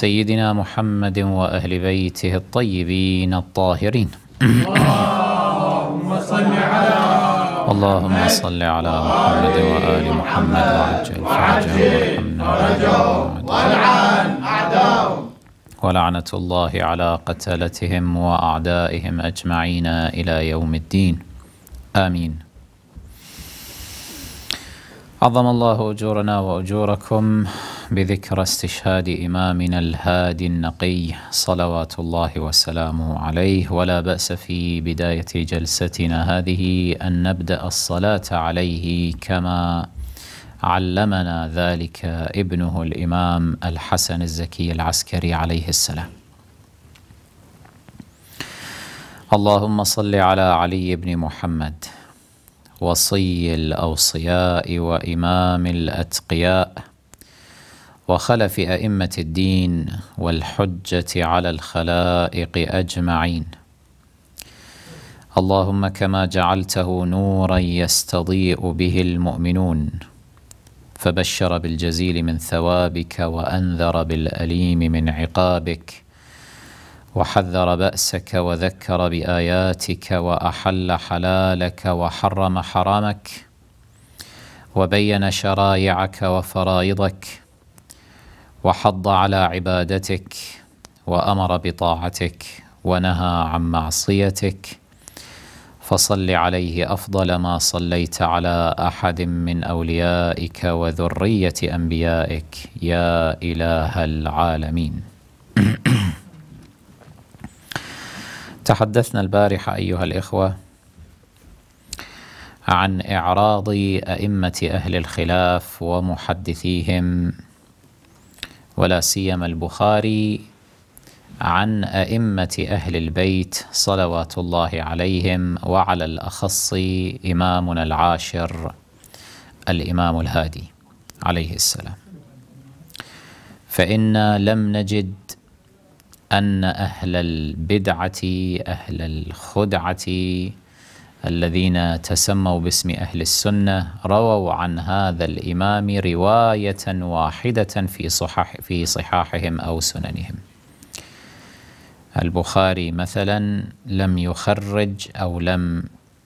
سيدنا محمد وأهل بيته الطيبين الطاهرين اللهم صل على اللهم صل على محمد وآل محمد وعجل فرجهم ورحمنا والعن أعداؤهم ولعنة الله على قتلتهم وأعدائهم أجمعين إلى يوم الدين آمين عظم الله أجورنا وأجوركم بذكرى استشهاد إمامنا الهادي النقي صلوات الله وسلامه عليه ولا بأس في بداية جلستنا هذه أن نبدأ الصلاة عليه كما علمنا ذلك ابنه الإمام الحسن الزكي العسكري عليه السلام اللهم صل على علي بن محمد وصي الأوصياء وإمام الأتقياء وخلف أئمة الدين والحجة على الخلائق أجمعين اللهم كما جعلته نورا يستضيء به المؤمنون فبشر بالجزيل من ثوابك وأنذر بالأليم من عقابك وحذر بأسك وذكر بآياتك وأحل حلالك وحرم حرامك وبين شرائعك وفرائضك وحض على عبادتك وامر بطاعتك ونهى عن معصيتك فصل عليه افضل ما صليت على احد من اوليائك وذريه انبيائك يا اله العالمين تحدثنا البارحه ايها الاخوه عن اعراض ائمه اهل الخلاف ومحدثيهم ولا سيما البخاري عن أئمة أهل البيت صلوات الله عليهم وعلى الأخص إمامنا العاشر الإمام الهادي عليه السلام فإنا لم نجد أن أهل البدعة أهل الخدعة الذين تسموا باسم أهل السنة رووا عن هذا الإمام رواية واحدة في صحح في صحاحهم أو سننهم البخاري مثلا لم يخرج أو لم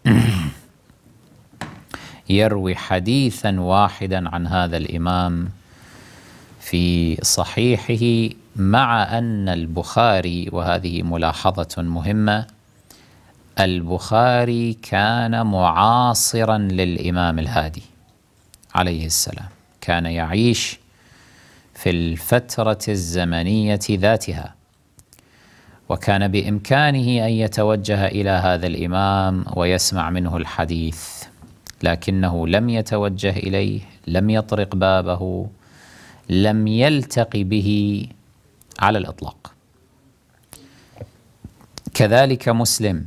يروي حديثا واحدا عن هذا الإمام في صحيحه مع أن البخاري وهذه ملاحظة مهمة البخاري كان معاصرا للإمام الهادي عليه السلام كان يعيش في الفترة الزمنية ذاتها وكان بإمكانه أن يتوجه إلى هذا الإمام ويسمع منه الحديث لكنه لم يتوجه إليه لم يطرق بابه لم يلتقي به على الإطلاق كذلك مسلم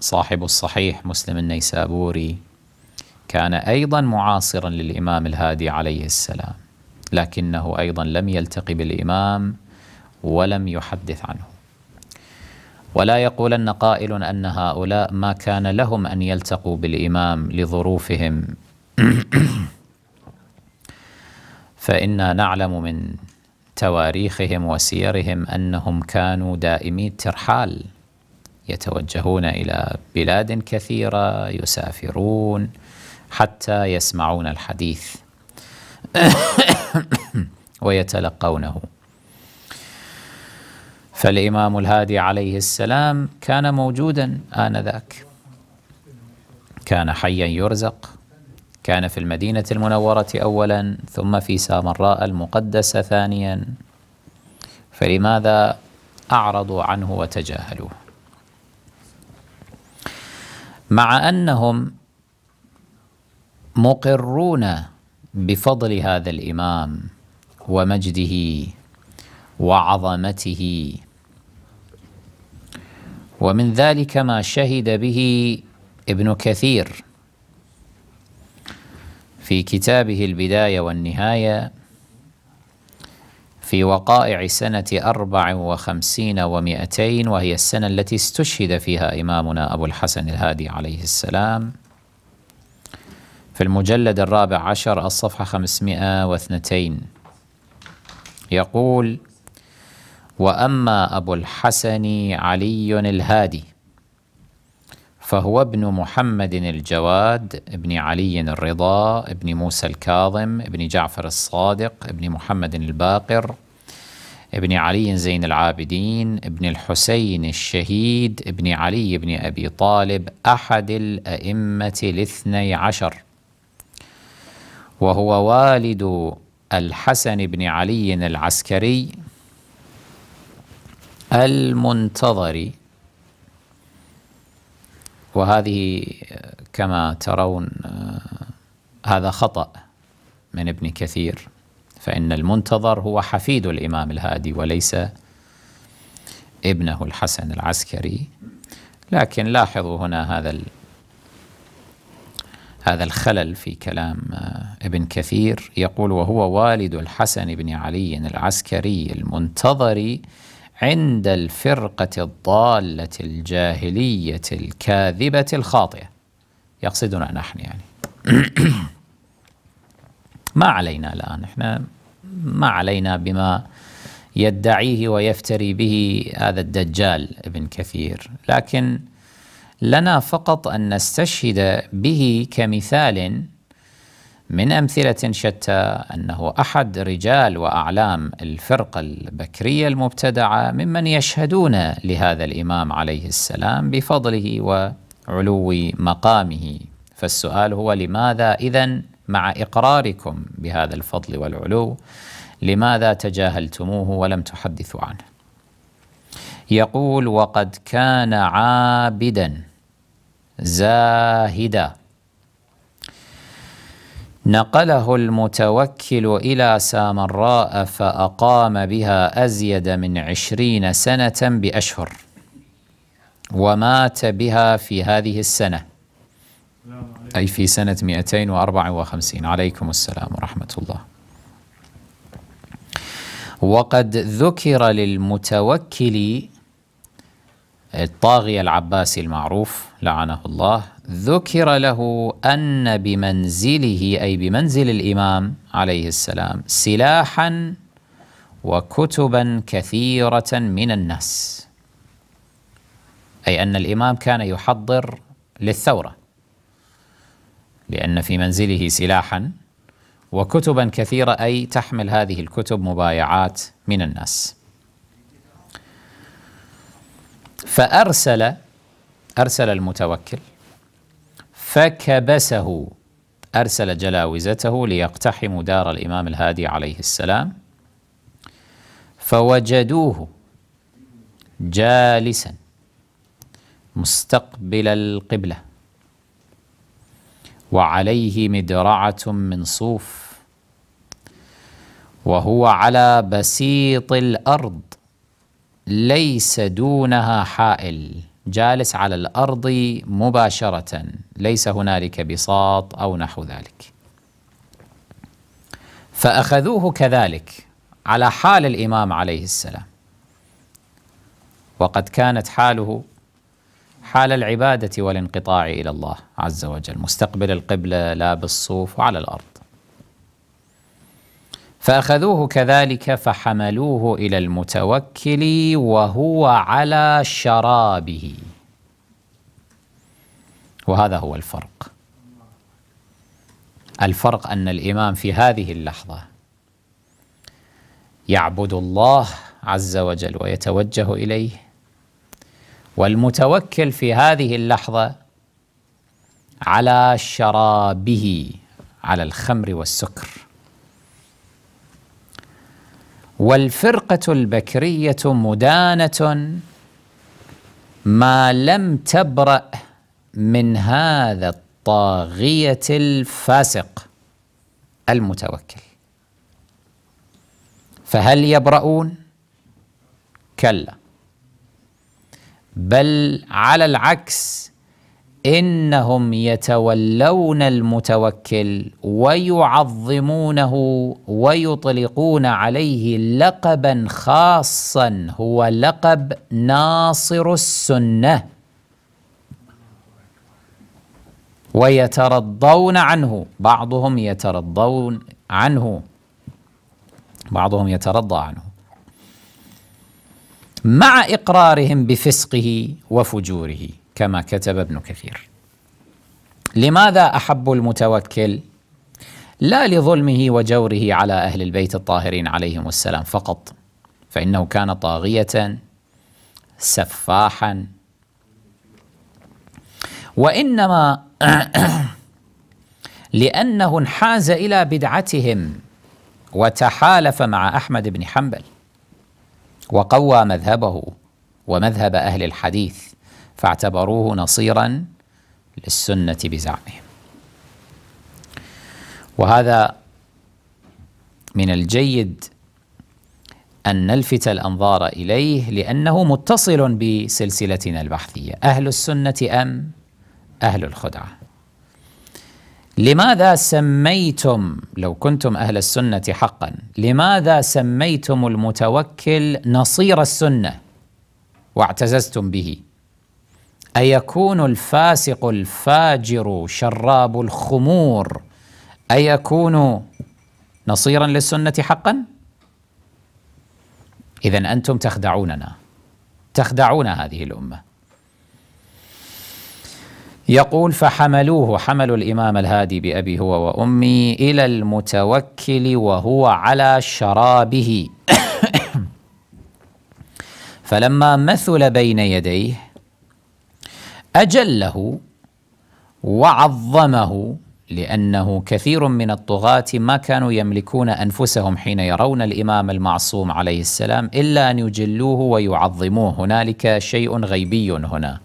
صاحب الصحيح مسلم النيسابوري كان أيضا معاصرا للإمام الهادي عليه السلام لكنه أيضا لم يلتقي بالإمام ولم يحدث عنه ولا يقولن قائل أن هؤلاء ما كان لهم أن يلتقوا بالإمام لظروفهم فإنا نعلم من تواريخهم وسيرهم أنهم كانوا دائمي الترحال يتوجهون إلى بلاد كثيرة يسافرون حتى يسمعون الحديث ويتلقونه فالإمام الهادي عليه السلام كان موجودا آنذاك كان حيا يرزق كان في المدينة المنورة أولا ثم في سامراء المقدسة ثانيا فلماذا أعرضوا عنه وتجاهلوه مع أنهم مقرون بفضل هذا الإمام ومجده وعظمته ومن ذلك ما شهد به ابن كثير في كتابه البداية والنهاية في وقائع سنة أربع وخمسين ومئتين وهي السنة التي استشهد فيها إمامنا أبو الحسن الهادي عليه السلام في المجلد الرابع عشر الصفحة 502 يقول وأما أبو الحسن علي الهادي فهو ابن محمد الجواد ابن علي الرضا ابن موسى الكاظم ابن جعفر الصادق ابن محمد الباقر ابن علي زين العابدين ابن الحسين الشهيد ابن علي بن أبي طالب أحد الأئمة الاثني عشر وهو والد الحسن بن علي العسكري المنتظري وهذه كما ترون آه، هذا خطأ من ابن كثير فإن المنتظر هو حفيد الإمام الهادي وليس ابنه الحسن العسكري لكن لاحظوا هنا هذا هذا الخلل في كلام آه، ابن كثير يقول وهو والد الحسن بن علي العسكري المنتظر عند الفرقة الضالة الجاهلية الكاذبة الخاطئة يقصدنا نحن يعني ما علينا الآن احنا ما علينا بما يدعيه ويفتري به هذا الدجال ابن كثير لكن لنا فقط أن نستشهد به كمثال من أمثلة شتى أنه أحد رجال وأعلام الفرقة البكرية المبتدعة ممن يشهدون لهذا الإمام عليه السلام بفضله وعلو مقامه فالسؤال هو لماذا إذا مع إقراركم بهذا الفضل والعلو لماذا تجاهلتموه ولم تحدثوا عنه يقول وقد كان عابدا زاهدا نقله المتوكل إلى سامراء فأقام بها أزيد من عشرين سنة بأشهر ومات بها في هذه السنة أي في سنة 254 عليكم السلام ورحمة الله وقد ذكر للمتوكل الطاغية العباسي المعروف لعنه الله ذكر له أن بمنزله أي بمنزل الإمام عليه السلام سلاحا وكتبا كثيرة من الناس أي أن الإمام كان يحضر للثورة لأن في منزله سلاحا وكتبا كثيرة أي تحمل هذه الكتب مبايعات من الناس فأرسل أرسل المتوكل فكبسه أرسل جلاوزته ليقتحموا دار الإمام الهادي عليه السلام فوجدوه جالسا مستقبل القبلة وعليه مدرعة من صوف وهو على بسيط الأرض ليس دونها حائل جالس على الأرض مباشرة ليس هنالك بساط أو نحو ذلك فأخذوه كذلك على حال الإمام عليه السلام وقد كانت حاله حال العبادة والانقطاع إلى الله عز وجل مستقبل القبلة لا بالصوف وعلى الأرض فأخذوه كذلك فحملوه إلى المتوكل وهو على شرابه وهذا هو الفرق الفرق أن الإمام في هذه اللحظة يعبد الله عز وجل ويتوجه إليه والمتوكل في هذه اللحظة على شرابه على الخمر والسكر والفرقة البكرية مدانة ما لم تبرأ من هذا الطاغية الفاسق المتوكل فهل يبرؤون؟ كلا بل على العكس انهم يتولون المتوكل ويعظمونه ويطلقون عليه لقبا خاصا هو لقب ناصر السنه ويترضون عنه بعضهم يترضون عنه بعضهم يترضى عنه مع اقرارهم بفسقه وفجوره كما كتب ابن كثير لماذا احب المتوكل لا لظلمه وجوره على اهل البيت الطاهرين عليهم السلام فقط فانه كان طاغيه سفاحا وانما لانه انحاز الى بدعتهم وتحالف مع احمد بن حنبل وقوى مذهبه ومذهب اهل الحديث فاعتبروه نصيرا للسنة بزعمهم وهذا من الجيد أن نلفت الأنظار إليه لأنه متصل بسلسلتنا البحثية أهل السنة أم أهل الخدعة لماذا سميتم لو كنتم أهل السنة حقا لماذا سميتم المتوكل نصير السنة واعتززتم به أيكون الفاسق الفاجر شراب الخمور أيكون نصيرا للسنة حقا؟ إذا أنتم تخدعوننا تخدعون هذه الأمة يقول فحملوه حملوا الإمام الهادي بأبي هو وأمي إلى المتوكل وهو على شرابه فلما مثل بين يديه أجله وعظمه لأنه كثير من الطغاة ما كانوا يملكون أنفسهم حين يرون الإمام المعصوم عليه السلام إلا أن يجلوه ويعظموه هنالك شيء غيبي هنا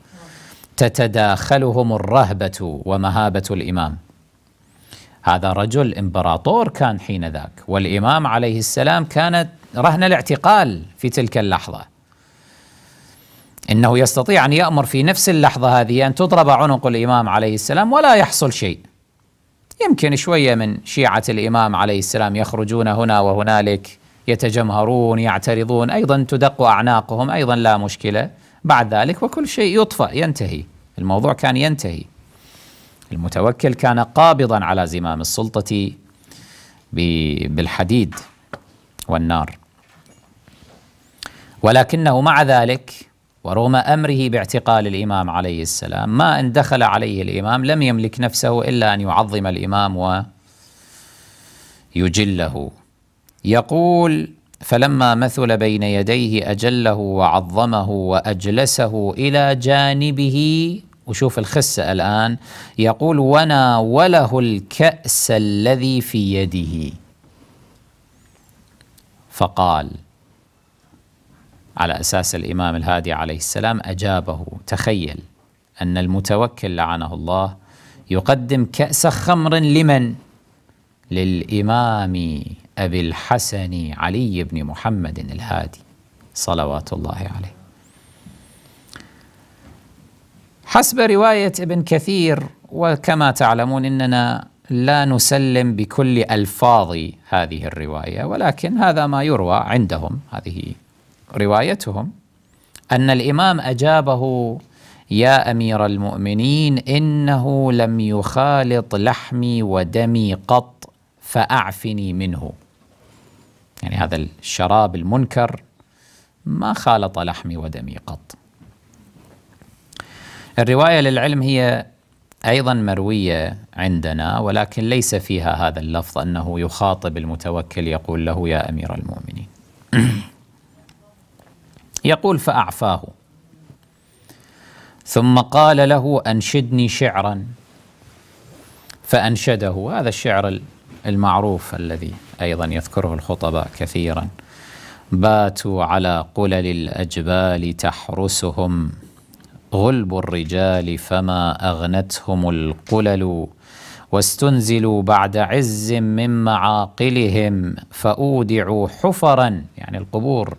تتداخلهم الرهبة ومهابة الإمام هذا رجل إمبراطور كان حين ذاك والإمام عليه السلام كانت رهن الاعتقال في تلك اللحظة إنه يستطيع أن يأمر في نفس اللحظة هذه أن تضرب عنق الإمام عليه السلام ولا يحصل شيء يمكن شوية من شيعة الإمام عليه السلام يخرجون هنا وهنالك يتجمهرون يعترضون أيضا تدق أعناقهم أيضا لا مشكلة بعد ذلك وكل شيء يطفأ ينتهي الموضوع كان ينتهي المتوكل كان قابضا على زمام السلطة بالحديد والنار ولكنه مع ذلك ورغم امره باعتقال الامام عليه السلام ما ان دخل عليه الامام لم يملك نفسه الا ان يعظم الامام ويجله يقول فلما مثل بين يديه اجله وعظمه واجلسه الى جانبه وشوف الخسه الان يقول وناوله الكاس الذي في يده فقال على أساس الإمام الهادي عليه السلام أجابه تخيل أن المتوكل لعنه الله يقدم كأس خمر لمن؟ للإمام أبي الحسن علي بن محمد الهادي صلوات الله عليه حسب رواية ابن كثير وكما تعلمون إننا لا نسلم بكل ألفاظ هذه الرواية ولكن هذا ما يروى عندهم هذه روايتهم أن الإمام أجابه يا أمير المؤمنين إنه لم يخالط لحمي ودمي قط فأعفني منه يعني هذا الشراب المنكر ما خالط لحمي ودمي قط الرواية للعلم هي أيضا مروية عندنا ولكن ليس فيها هذا اللفظ أنه يخاطب المتوكل يقول له يا أمير المؤمنين يقول فأعفاه ثم قال له أنشدني شعرا فأنشده هذا الشعر المعروف الذي أيضا يذكره الخطباء كثيرا باتوا على قلل الأجبال تحرسهم غلب الرجال فما أغنتهم القلل واستنزلوا بعد عز من معاقلهم فأودعوا حفرا يعني القبور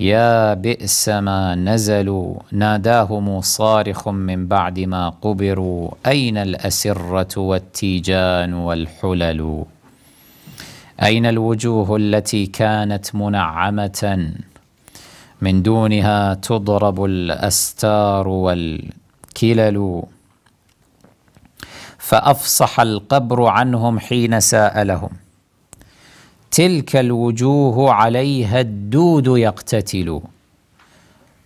يا بئس ما نزلوا ناداهم صارخ من بعد ما قبروا أين الأسرة والتيجان والحلل أين الوجوه التي كانت منعمة من دونها تضرب الأستار والكلل فأفصح القبر عنهم حين سألهم تلك الوجوه عليها الدود يقتتل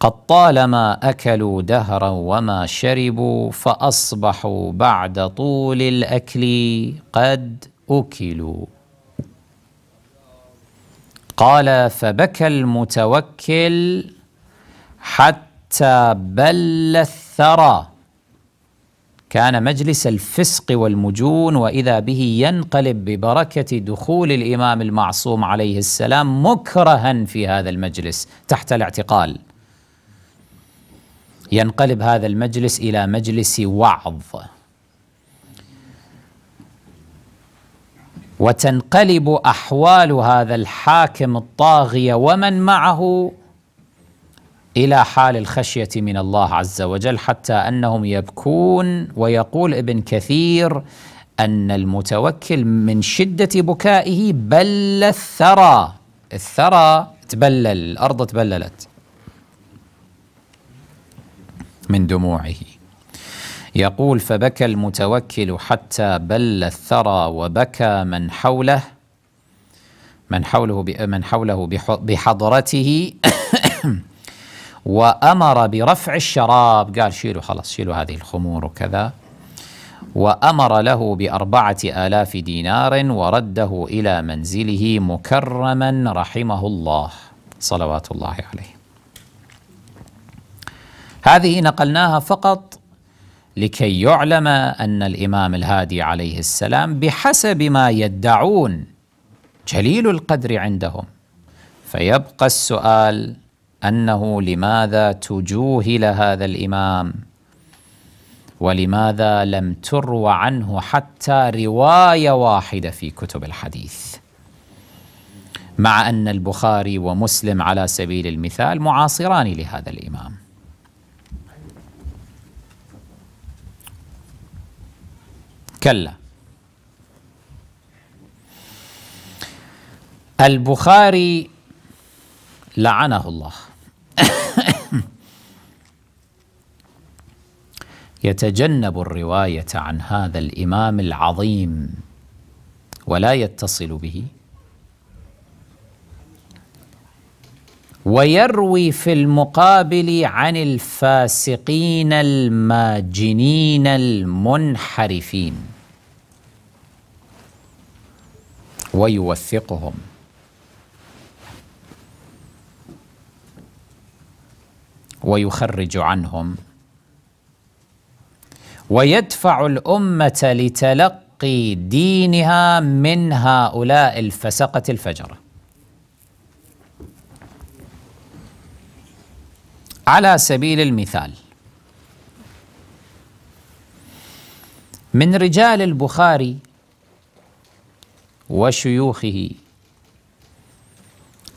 قد طالما اكلوا دهرا وما شربوا فاصبحوا بعد طول الاكل قد اكلوا قال فبكى المتوكل حتى بل الثرى كان مجلس الفسق والمجون واذا به ينقلب ببركه دخول الامام المعصوم عليه السلام مكرها في هذا المجلس تحت الاعتقال ينقلب هذا المجلس الى مجلس وعظ وتنقلب احوال هذا الحاكم الطاغيه ومن معه الى حال الخشيه من الله عز وجل حتى انهم يبكون ويقول ابن كثير ان المتوكل من شده بكائه بل الثرى الثرى تبلل الارض تبللت من دموعه يقول فبكى المتوكل حتى بل الثرى وبكى من حوله من حوله من حوله بحضرته وأمر برفع الشراب قال شيلوا خلاص شيلوا هذه الخمور وكذا وأمر له بأربعة آلاف دينار ورده إلى منزله مكرما رحمه الله صلوات الله عليه هذه نقلناها فقط لكي يعلم أن الإمام الهادي عليه السلام بحسب ما يدعون جليل القدر عندهم فيبقى السؤال أنه لماذا تجوهل هذا الإمام ولماذا لم تروى عنه حتى رواية واحدة في كتب الحديث مع أن البخاري ومسلم على سبيل المثال معاصران لهذا الإمام كلا البخاري لعنه الله يتجنب الرواية عن هذا الإمام العظيم ولا يتصل به ويروي في المقابل عن الفاسقين الماجنين المنحرفين ويوثقهم ويخرج عنهم ويدفع الأمة لتلقي دينها من هؤلاء الفسقة الفجرة على سبيل المثال من رجال البخاري وشيوخه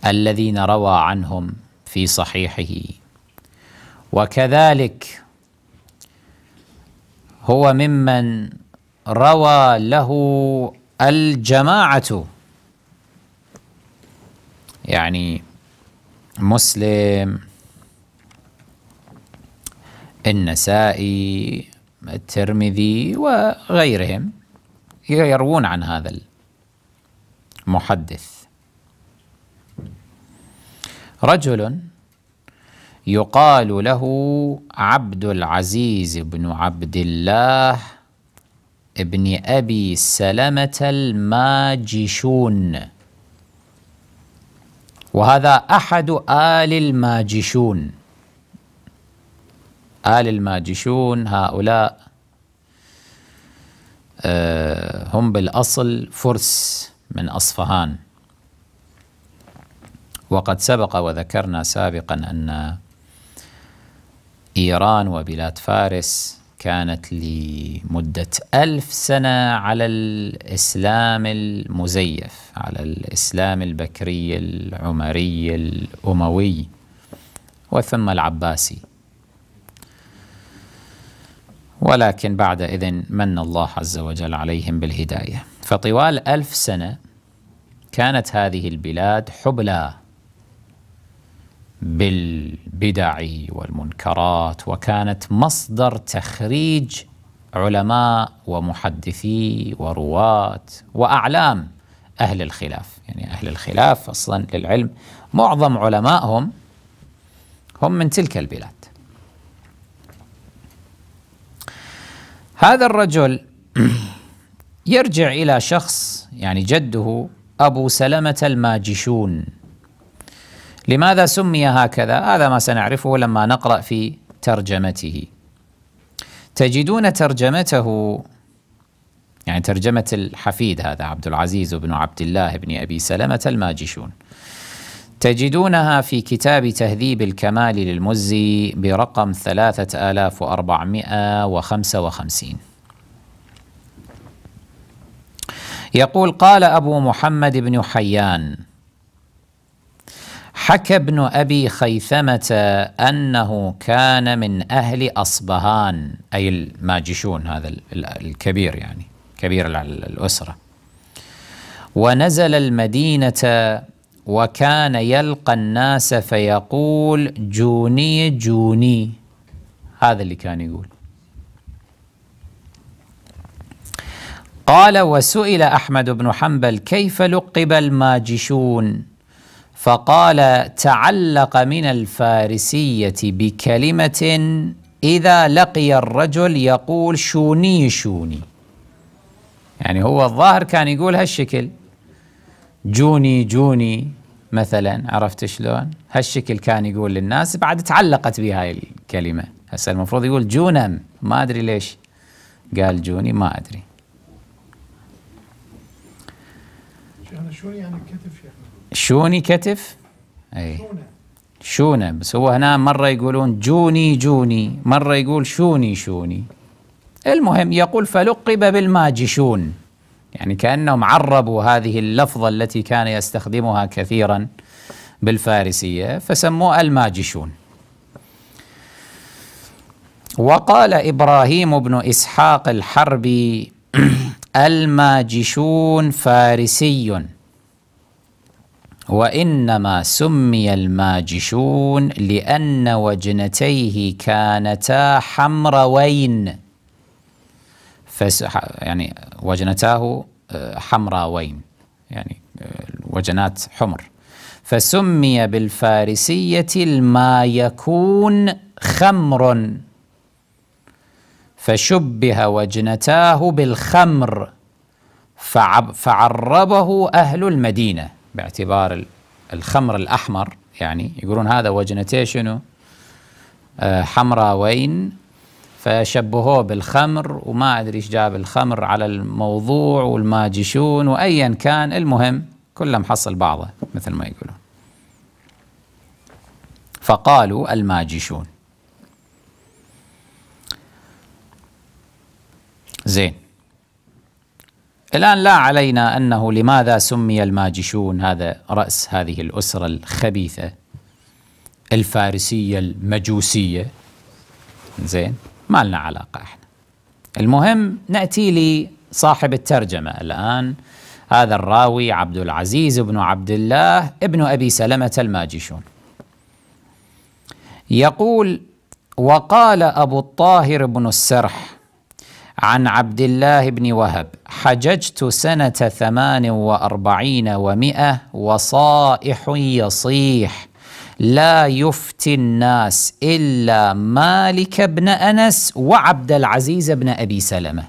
الذين روى عنهم في صحيحه وكذلك هو ممن روى له الجماعة يعني مسلم النسائي الترمذي وغيرهم يروون عن هذا المحدث رجل يقال له عبد العزيز بن عبد الله بن أبي سلمة الماجشون وهذا أحد آل الماجشون آل الماجشون هؤلاء آه، هم بالأصل فرس من أصفهان وقد سبق وذكرنا سابقا أن إيران وبلاد فارس كانت لمدة ألف سنة على الإسلام المزيف على الإسلام البكري العمري الأموي وثم العباسي ولكن بعد إذن من الله عز وجل عليهم بالهداية فطوال ألف سنة كانت هذه البلاد حبلى بالبدع والمنكرات وكانت مصدر تخريج علماء ومحدثي ورواة وأعلام أهل الخلاف يعني أهل الخلاف أصلا للعلم معظم علمائهم هم من تلك البلاد هذا الرجل يرجع إلى شخص يعني جده أبو سلمة الماجشون لماذا سمي هكذا هذا ما سنعرفه لما نقرأ في ترجمته تجدون ترجمته يعني ترجمة الحفيد هذا عبد العزيز بن عبد الله بن أبي سلمة الماجشون تجدونها في كتاب تهذيب الكمال للمزي برقم 3455 يقول قال أبو محمد بن حيان حكى ابن أبي خيثمة أنه كان من أهل أصبهان أي الماجشون هذا الكبير يعني كبير الأسرة ونزل المدينة وكان يلقى الناس فيقول جوني جوني هذا اللي كان يقول قال وسئل أحمد بن حنبل كيف لقب الماجشون فقال تعلق من الفارسية بكلمة إذا لقي الرجل يقول شوني شوني يعني هو الظاهر كان يقول هالشكل جوني جوني مثلا عرفت شلون هالشكل كان يقول للناس بعد تعلقت به هاي الكلمة هسه المفروض يقول جونم ما أدري ليش قال جوني ما أدري شوني يعني كتف شوني كتف أي شونة. شونة بس هو هنا مرة يقولون جوني جوني مرة يقول شوني شوني المهم يقول فلقب بالماجشون يعني كأنهم عربوا هذه اللفظة التي كان يستخدمها كثيرا بالفارسية فسموه الماجشون وقال إبراهيم بن إسحاق الحربي الماجشون فارسي وإنما سمي الماجشون لأن وجنتيه كانتا حمروين يعني وجنتاه آه، حمراوين يعني آه، وجنات حمر فسمي بالفارسية الما يكون خمر فشبه وجنتاه بالخمر فعربه أهل المدينة باعتبار الخمر الأحمر يعني يقولون هذا وجنتي شنو آه، حمراء وين فشبهوه بالخمر وما أدري إيش جاب الخمر على الموضوع والماجشون وأيا كان المهم كله محصل بعضه مثل ما يقولون فقالوا الماجشون زين الآن لا علينا أنه لماذا سمي الماجشون هذا رأس هذه الأسرة الخبيثة الفارسية المجوسية زين ما لنا علاقة احنا المهم نأتي لصاحب الترجمة الآن هذا الراوي عبد العزيز بن عبد الله ابن أبي سلمة الماجشون يقول وقال أبو الطاهر بن السرح عن عبد الله بن وهب حججت سنة ثمان وأربعين ومئة وصائح يصيح لا يفتي الناس إلا مالك بن أنس وعبد العزيز بن أبي سلمة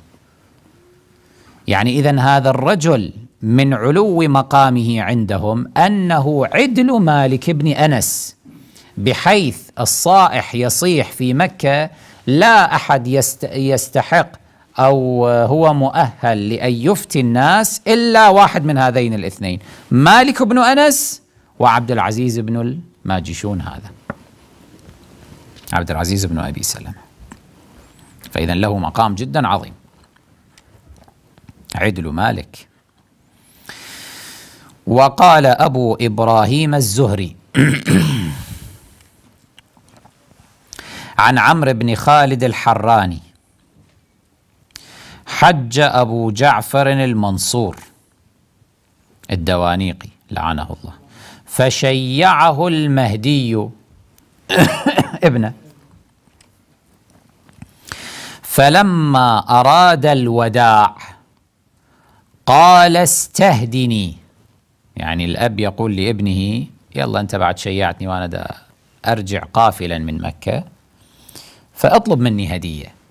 يعني إذا هذا الرجل من علو مقامه عندهم أنه عدل مالك بن أنس بحيث الصائح يصيح في مكة لا أحد يستحق أو هو مؤهل لأن يفتي الناس إلا واحد من هذين الاثنين مالك بن أنس وعبد العزيز بن الماجشون هذا عبد العزيز بن أبي سلمة فإذا له مقام جدا عظيم عدل مالك وقال أبو إبراهيم الزهري عن عمرو بن خالد الحراني حج أبو جعفر المنصور الدوانيقي لعنه الله فشيعه المهدي ابنه فلما أراد الوداع قال استهدني يعني الأب يقول لابنه يلا أنت بعد شيعتني وأنا دا أرجع قافلا من مكة فأطلب مني هدية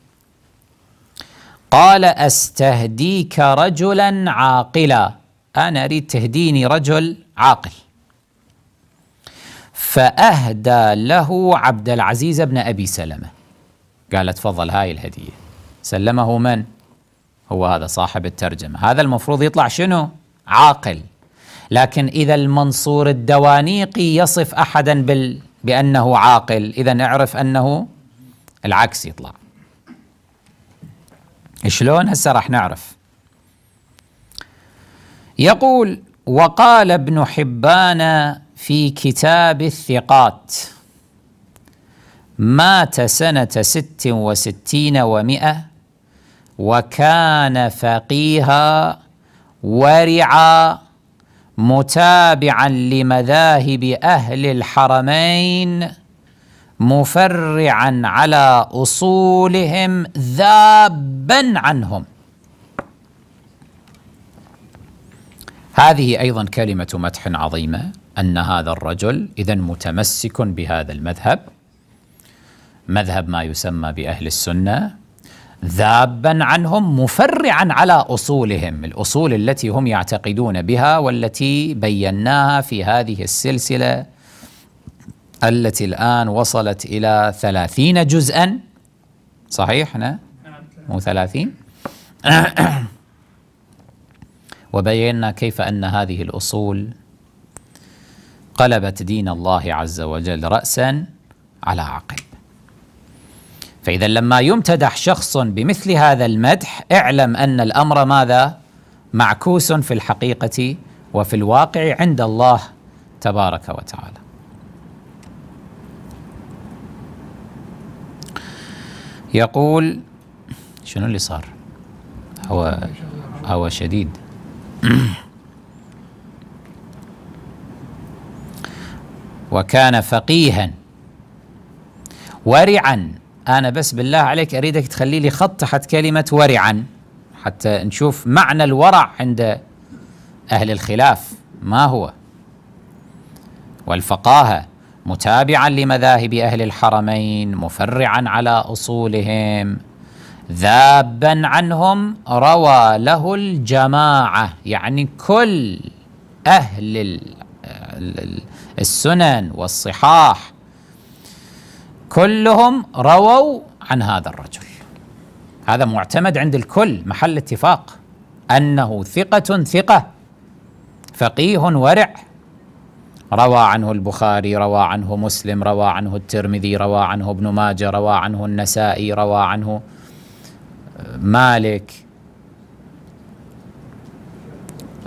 قال استهديك رجلا عاقلا انا اريد تهديني رجل عاقل فاهدى له عبد العزيز بن ابي سلمه قال تفضل هاي الهديه سلمه من هو هذا صاحب الترجمه هذا المفروض يطلع شنو عاقل لكن اذا المنصور الدوانيقي يصف احدا بال بانه عاقل اذا اعرف انه العكس يطلع شلون هسه راح نعرف يقول وقال ابن حبان في كتاب الثقات مات سنة ست وستين ومئة وكان فقيها ورعا متابعا لمذاهب أهل الحرمين مفرعا على أصولهم ذابا عنهم هذه أيضا كلمة مدح عظيمة أن هذا الرجل إذا متمسك بهذا المذهب مذهب ما يسمى بأهل السنة ذابا عنهم مفرعا على أصولهم الأصول التي هم يعتقدون بها والتي بيناها في هذه السلسلة التي الآن وصلت إلى ثلاثين جزءا صحيح نعم مو ثلاثين وبينا كيف أن هذه الأصول قلبت دين الله عز وجل رأسا على عقب فإذا لما يمتدح شخص بمثل هذا المدح اعلم أن الأمر ماذا معكوس في الحقيقة وفي الواقع عند الله تبارك وتعالى يقول شنو اللي صار هو هو شديد وكان فقيها ورعا أنا بس بالله عليك أريدك تخلي لي خط تحت كلمة ورعا حتى نشوف معنى الورع عند أهل الخلاف ما هو والفقاهة متابعا لمذاهب اهل الحرمين مفرعا على اصولهم ذابا عنهم روى له الجماعه يعني كل اهل السنن والصحاح كلهم رووا عن هذا الرجل هذا معتمد عند الكل محل اتفاق انه ثقه ثقه فقيه ورع روى عنه البخاري روى عنه مسلم روى عنه الترمذي روى عنه ابن ماجه روى عنه النسائي روى عنه آه، مالك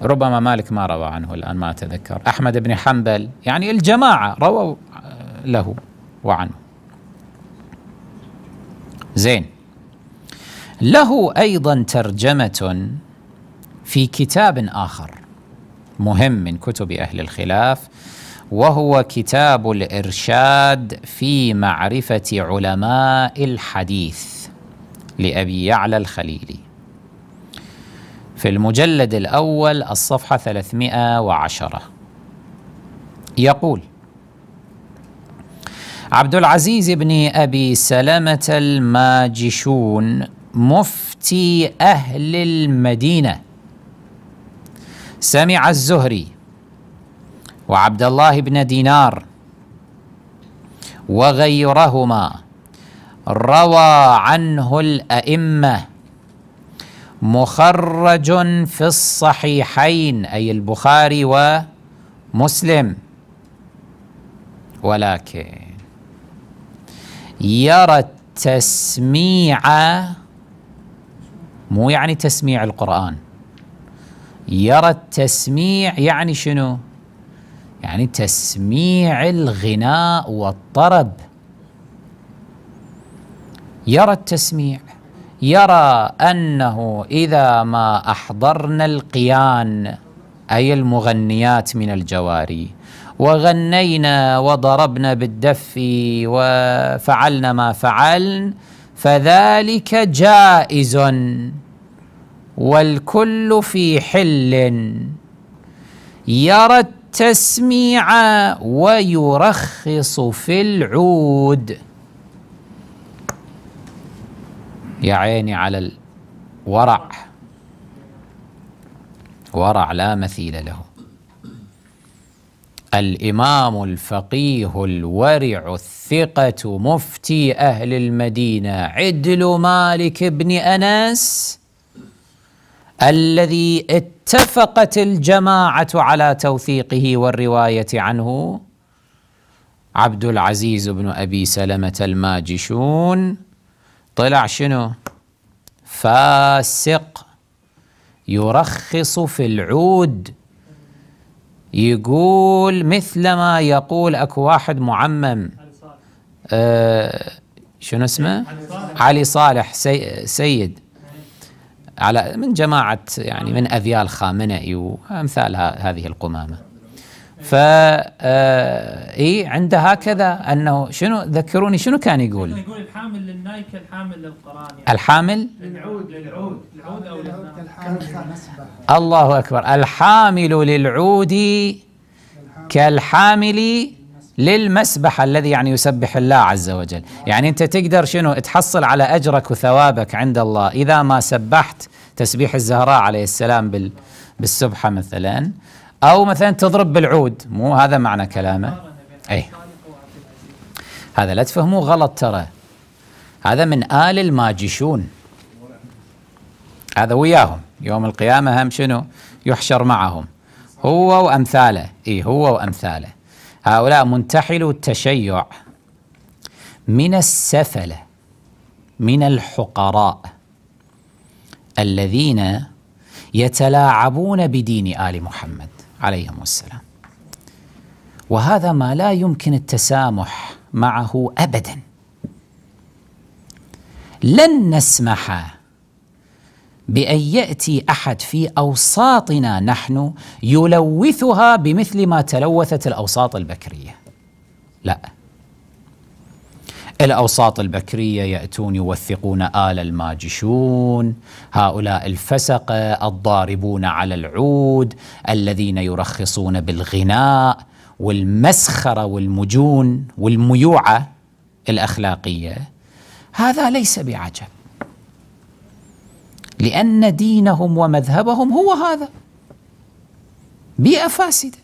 ربما مالك ما روى عنه الآن ما أتذكر أحمد بن حنبل يعني الجماعة رووا آه، له وعنه زين له أيضا ترجمة في كتاب آخر مهم من كتب أهل الخلاف وهو كتاب الارشاد في معرفه علماء الحديث لابي يعلى الخليلي في المجلد الاول الصفحه 310 يقول عبد العزيز بن ابي سلمه الماجشون مفتي اهل المدينه سمع الزهري وعبد الله بن دينار وغيرهما روى عنه الأئمة مخرج في الصحيحين أي البخاري ومسلم ولكن يرى التسميع مو يعني تسميع القرآن يرى التسميع يعني شنو؟ يعني تسميع الغناء والطرب يرى التسميع يرى أنه إذا ما أحضرنا القيان أي المغنيات من الجواري وغنينا وضربنا بالدف وفعلنا ما فعلن فذلك جائز والكل في حل يرى التسميع ويرخص في العود يا عيني على الورع ورع لا مثيل له الإمام الفقيه الورع الثقة مفتي أهل المدينة عدل مالك بن أنس الذي اتفقت الجماعه على توثيقه والروايه عنه عبد العزيز بن ابي سلمه الماجشون طلع شنو فاسق يرخص في العود يقول مثل ما يقول اكو واحد معمم آه شنو اسمه علي صالح, علي صالح سي سيد على من جماعة يعني من أذيال خامنئي وأمثال هذه القمامة ف آه، اي عنده هكذا انه شنو ذكروني شنو كان يقول؟ كان يقول الحامل للنايك الحامل للقران يعني الحامل للعود للعود العود او الله اكبر الحامل للعود كالحامل للمسبح الذي يعني يسبح الله عز وجل يعني أنت تقدر شنو تحصل على أجرك وثوابك عند الله إذا ما سبحت تسبيح الزهراء عليه السلام بال بالسبحة مثلا أو مثلا تضرب بالعود مو هذا معنى كلامه أي هذا لا تفهموه غلط ترى هذا من آل الماجشون هذا وياهم يوم القيامة هم شنو يحشر معهم هو وأمثاله إي هو وأمثاله هؤلاء منتحلو التشيع من السفلة من الحقراء الذين يتلاعبون بدين آل محمد عليهم السلام وهذا ما لا يمكن التسامح معه أبدا لن نسمح بأن يأتي أحد في أوساطنا نحن يلوثها بمثل ما تلوثت الأوساط البكرية لا الأوساط البكرية يأتون يوثقون آل الماجشون هؤلاء الفسقة الضاربون على العود الذين يرخصون بالغناء والمسخرة والمجون والميوعة الأخلاقية هذا ليس بعجب لأن دينهم ومذهبهم هو هذا بيئة فاسدة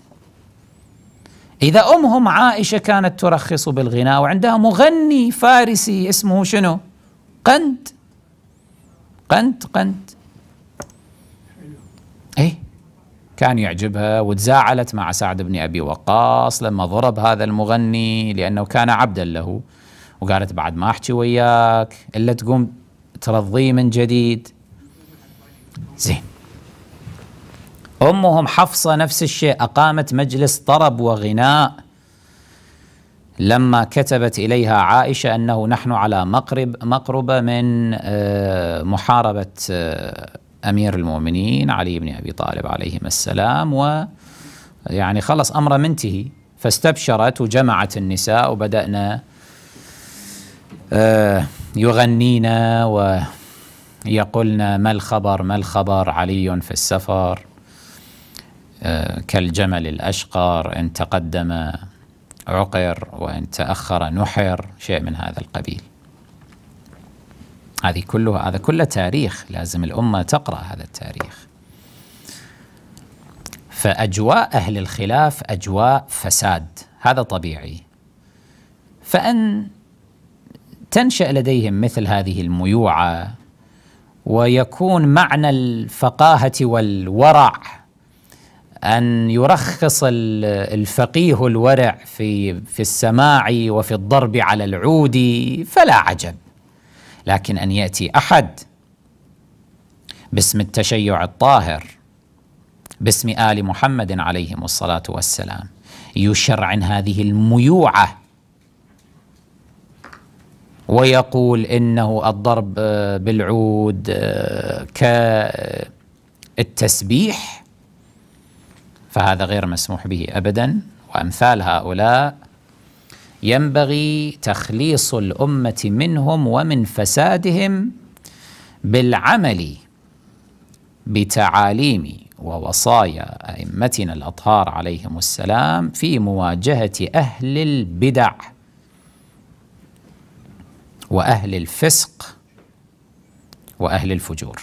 إذا أمهم عائشة كانت ترخص بالغناء وعندها مغني فارسي اسمه شنو قند قند قند إيه كان يعجبها وتزاعلت مع سعد بن أبي وقاص لما ضرب هذا المغني لأنه كان عبدا له وقالت بعد ما أحكي وياك إلا تقوم ترضيه من جديد زين أمهم حفصة نفس الشيء أقامت مجلس طرب وغناء لما كتبت إليها عائشة أنه نحن على مقرب مقربة من آه، محاربة آه، أمير المؤمنين علي بن أبي طالب عليهما السلام و يعني خلص أمره منتهي فاستبشرت وجمعت النساء وبدأنا آه، يغنين و يقولن ما الخبر ما الخبر علي في السفر آه، كالجمل الأشقر إن تقدم عقر وإن تأخر نحر شيء من هذا القبيل هذه كلها هذا كله تاريخ لازم الأمة تقرأ هذا التاريخ فأجواء أهل الخلاف أجواء فساد هذا طبيعي فأن تنشأ لديهم مثل هذه الميوعة ويكون معنى الفقاهة والورع أن يرخص الفقيه الورع في في السماع وفي الضرب على العود فلا عجب لكن أن يأتي أحد باسم التشيع الطاهر باسم آل محمد عليهم الصلاة والسلام يشرعن هذه الميوعة ويقول انه الضرب آه، بالعود آه، كالتسبيح آه، فهذا غير مسموح به ابدا وامثال هؤلاء ينبغي تخليص الامه منهم ومن فسادهم بالعمل بتعاليم ووصايا ائمتنا الاطهار عليهم السلام في مواجهه اهل البدع وأهل الفسق وأهل الفجور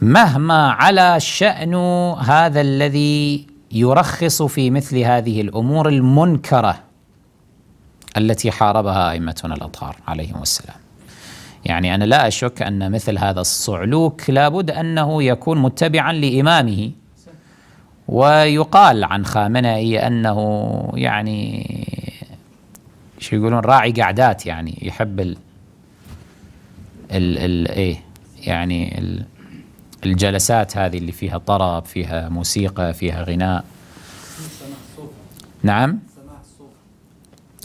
مهما على شأن هذا الذي يرخص في مثل هذه الأمور المنكرة التي حاربها أئمتنا الأطهار عليهم السلام يعني أنا لا أشك أن مثل هذا الصعلوك لابد أنه يكون متبعا لإمامه ويقال عن خامنئي أنه يعني شو يقولون راعي قعدات يعني يحب ال ال ال ايه يعني ال الجلسات هذه اللي فيها طرب فيها موسيقى فيها غناء نعم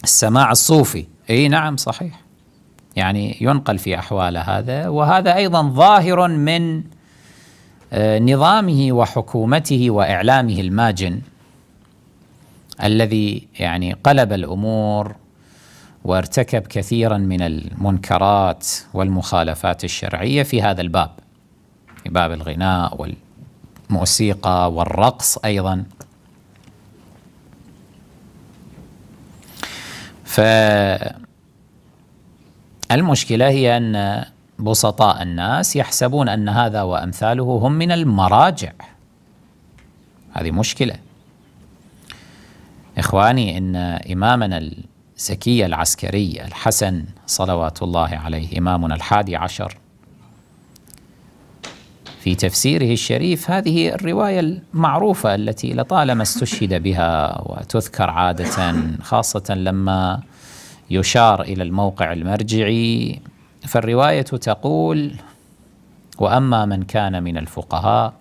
السماع الصوفي اي نعم صحيح يعني ينقل في احواله هذا وهذا ايضا ظاهر من آه، نظامه وحكومته واعلامه الماجن الذي يعني قلب الامور وارتكب كثيرا من المنكرات والمخالفات الشرعيه في هذا الباب في باب الغناء والموسيقى والرقص ايضا فالمشكله هي ان بسطاء الناس يحسبون ان هذا وامثاله هم من المراجع هذه مشكله اخواني ان امامنا زكي العسكري الحسن صلوات الله عليه إمامنا الحادي عشر في تفسيره الشريف هذه الرواية المعروفة التي لطالما استشهد بها وتذكر عادة خاصة لما يشار إلى الموقع المرجعي فالرواية تقول وأما من كان من الفقهاء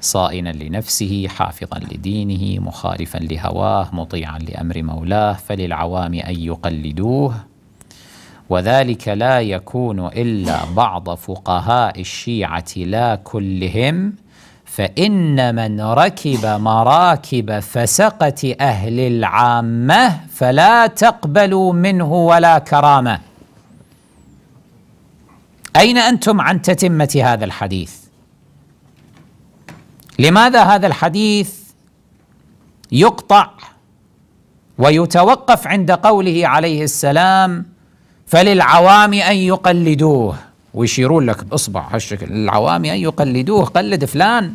صائنا لنفسه حافظا لدينه مخالفا لهواه مطيعا لامر مولاه فللعوام ان يقلدوه وذلك لا يكون الا بعض فقهاء الشيعه لا كلهم فان من ركب مراكب فسقه اهل العامه فلا تقبلوا منه ولا كرامه اين انتم عن تتمه هذا الحديث لماذا هذا الحديث يقطع ويتوقف عند قوله عليه السلام فللعوام أن يقلدوه ويشيرون لك بإصبع هالشكل للعوام أن يقلدوه قلد فلان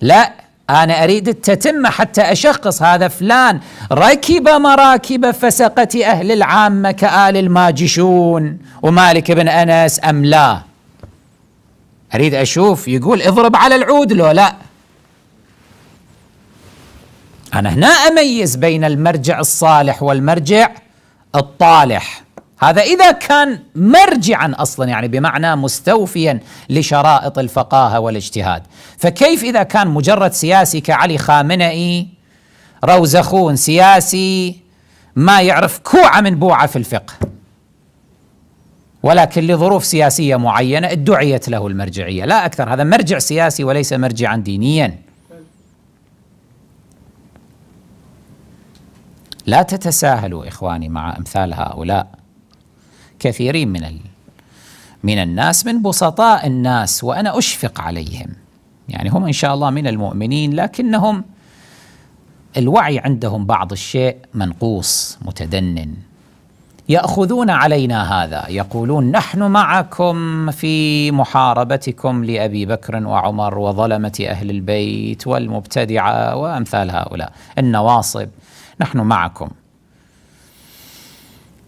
لا أنا أريد التتمة حتى أشخص هذا فلان ركب مراكب فسقة أهل العامة كآل الماجشون ومالك بن أنس أم لا أريد أشوف يقول اضرب على العود لو لا أنا هنا أميز بين المرجع الصالح والمرجع الطالح هذا إذا كان مرجعا أصلا يعني بمعنى مستوفيا لشرائط الفقاهة والاجتهاد فكيف إذا كان مجرد سياسي كعلي خامنئي روزخون سياسي ما يعرف كوعة من بوعة في الفقه ولكن لظروف سياسية معينة ادعيت له المرجعية لا أكثر هذا مرجع سياسي وليس مرجعا دينيا لا تتساهلوا إخواني مع أمثال هؤلاء كثيرين من ال... من الناس من بسطاء الناس وأنا أشفق عليهم يعني هم إن شاء الله من المؤمنين لكنهم الوعي عندهم بعض الشيء منقوص متدنن ياخذون علينا هذا يقولون نحن معكم في محاربتكم لابي بكر وعمر وظلمه اهل البيت والمبتدعه وامثال هؤلاء النواصب نحن معكم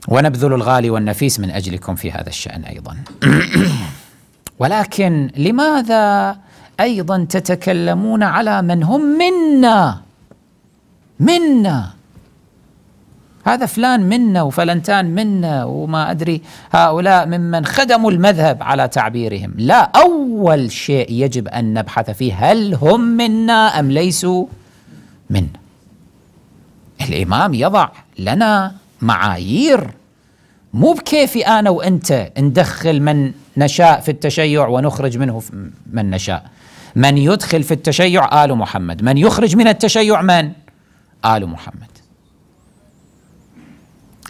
ونبذل الغالي والنفيس من اجلكم في هذا الشان ايضا ولكن لماذا ايضا تتكلمون على من هم منا منا هذا فلان منا وفلنتان منا وما أدري هؤلاء ممن خدموا المذهب على تعبيرهم لا أول شيء يجب أن نبحث فيه هل هم منا أم ليسوا منا الإمام يضع لنا معايير مو بكيفي أنا وأنت ندخل من نشاء في التشيع ونخرج منه من نشاء من يدخل في التشيع آل محمد من يخرج من التشيع من آل محمد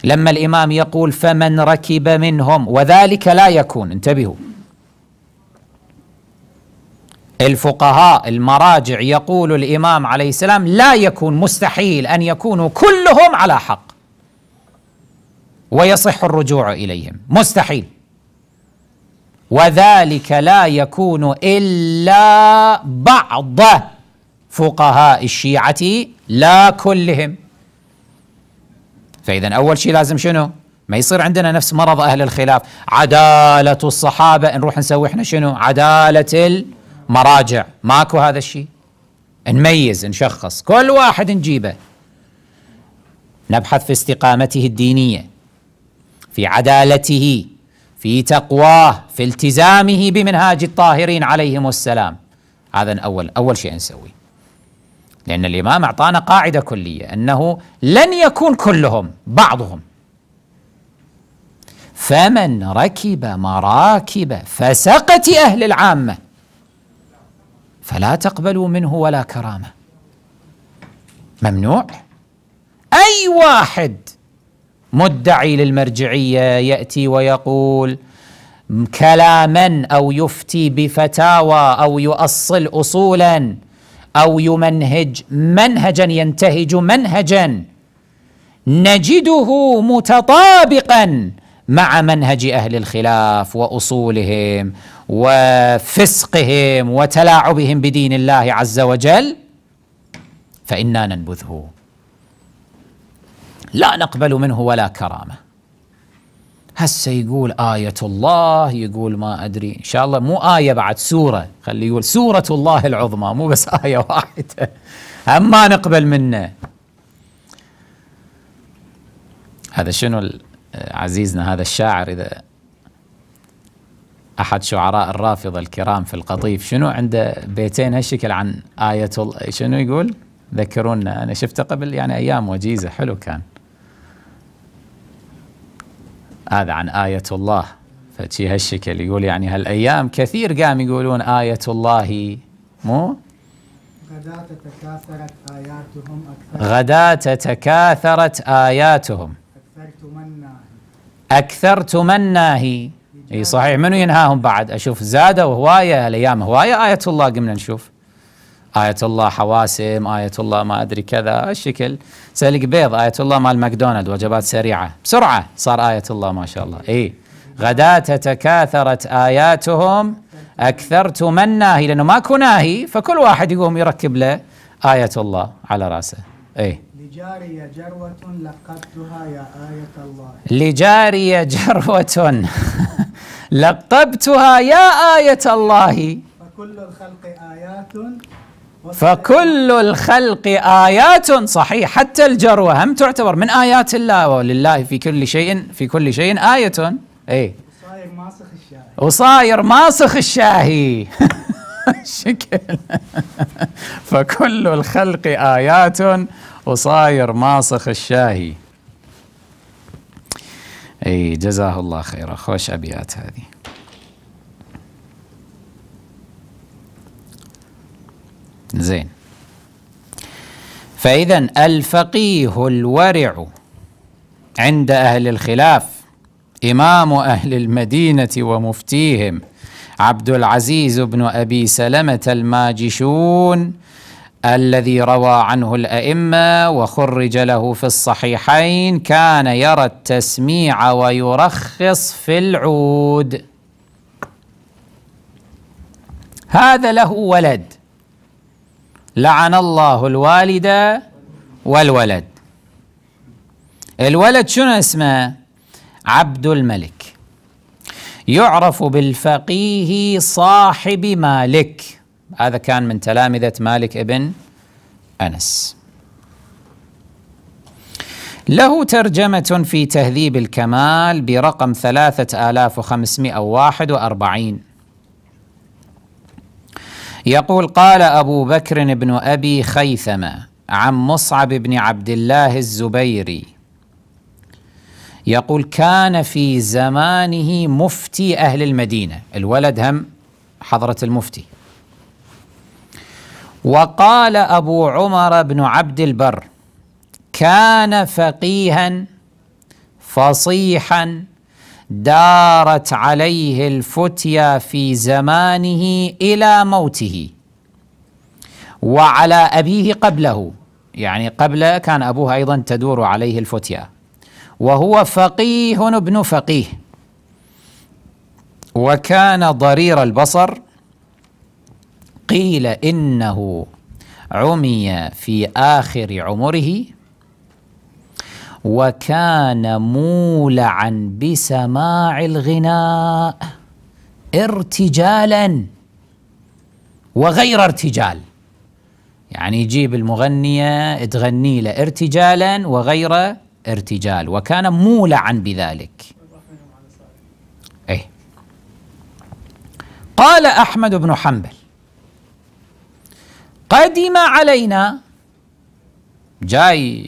لما الإمام يقول فمن ركب منهم وذلك لا يكون انتبهوا الفقهاء المراجع يقول الإمام عليه السلام لا يكون مستحيل أن يكونوا كلهم على حق ويصح الرجوع إليهم مستحيل وذلك لا يكون إلا بعض فقهاء الشيعة لا كلهم فإذا أول شيء لازم شنو؟ ما يصير عندنا نفس مرض أهل الخلاف عدالة الصحابة نروح نسوي إحنا شنو؟ عدالة المراجع ماكو هذا الشيء نميز نشخص كل واحد نجيبه نبحث في استقامته الدينية في عدالته في تقواه في التزامه بمنهاج الطاهرين عليهم السلام هذا أول أول شيء نسويه لأن الإمام أعطانا قاعدة كلية أنه لن يكون كلهم بعضهم فمن ركب مراكب فسقة أهل العامة فلا تقبلوا منه ولا كرامة ممنوع أي واحد مدعي للمرجعية يأتي ويقول كلاما أو يفتي بفتاوى أو يؤصل أصولا أو يمنهج منهجا ينتهج منهجا نجده متطابقا مع منهج أهل الخلاف وأصولهم وفسقهم وتلاعبهم بدين الله عز وجل فإنا ننبذه لا نقبل منه ولا كرامه هسه يقول آية الله يقول ما أدري إن شاء الله مو آية بعد سورة خلي يقول سورة الله العظمى مو بس آية واحدة هم ما نقبل منه هذا شنو عزيزنا هذا الشاعر إذا أحد شعراء الرافضة الكرام في القطيف شنو عنده بيتين هالشكل عن آية الله شنو يقول ذكرونا أنا شفته قبل يعني أيام وجيزة حلو كان هذا عن آية الله فشي هالشكل يقول يعني هالأيام كثير قام يقولون آية الله مو غدا تتكاثرت آياتهم أكثر غداة تتكاثرت آياتهم أكثرت مناهي أكثرت مناهي اي صحيح منو ينهاهم بعد اشوف زادوا هوايه الايام هوايه ايه الله قمنا نشوف آية الله حواسم آية الله ما أدري كذا الشكل سلق بيض آية الله مال ماكدونالد وجبات سريعة بسرعة صار آية الله ما شاء الله إي غداة تكاثرت آياتهم أكثرت من ناهي لأنه ماكو ناهي فكل واحد يقوم يركب له آية الله على رأسه إي لجارية جروة لقبتها يا آية الله لجارية جروة لقبتها يا آية الله فكل الخلق آيات فكل الخلق آيات صحيح حتى الجروة هم تعتبر من آيات الله ولله في كل شيء في كل شيء آية أي وصاير ماسخ الشاهي وصاير ماسخ الشاهي شكل فكل الخلق آيات وصاير ماسخ الشاهي أي جزاه الله خيرا خوش أبيات هذه زين فإذا الفقيه الورع عند أهل الخلاف إمام أهل المدينة ومفتيهم عبد العزيز بن أبي سلمة الماجشون الذي روى عنه الأئمة وخرج له في الصحيحين كان يرى التسميع ويرخص في العود هذا له ولد لعن الله الوالد والولد الولد شنو اسمه عبد الملك يعرف بالفقيه صاحب مالك هذا كان من تلامذة مالك ابن أنس له ترجمة في تهذيب الكمال برقم 3541 يقول قال أبو بكر بن أبي خيثمة عن مصعب بن عبد الله الزبيري يقول كان في زمانه مفتي أهل المدينة الولد هم حضرة المفتي وقال أبو عمر بن عبد البر كان فقيها فصيحا دارت عليه الفتيا في زمانه الى موته وعلى ابيه قبله يعني قبل كان ابوه ايضا تدور عليه الفتيا وهو فقيه ابن فقيه وكان ضرير البصر قيل انه عمي في اخر عمره وكان مولعا بسماع الغناء ارتجالا وغير ارتجال يعني يجيب المغنية تغني له ارتجالا وغير ارتجال وكان مولعا بذلك أي قال أحمد بن حنبل قدم علينا جاي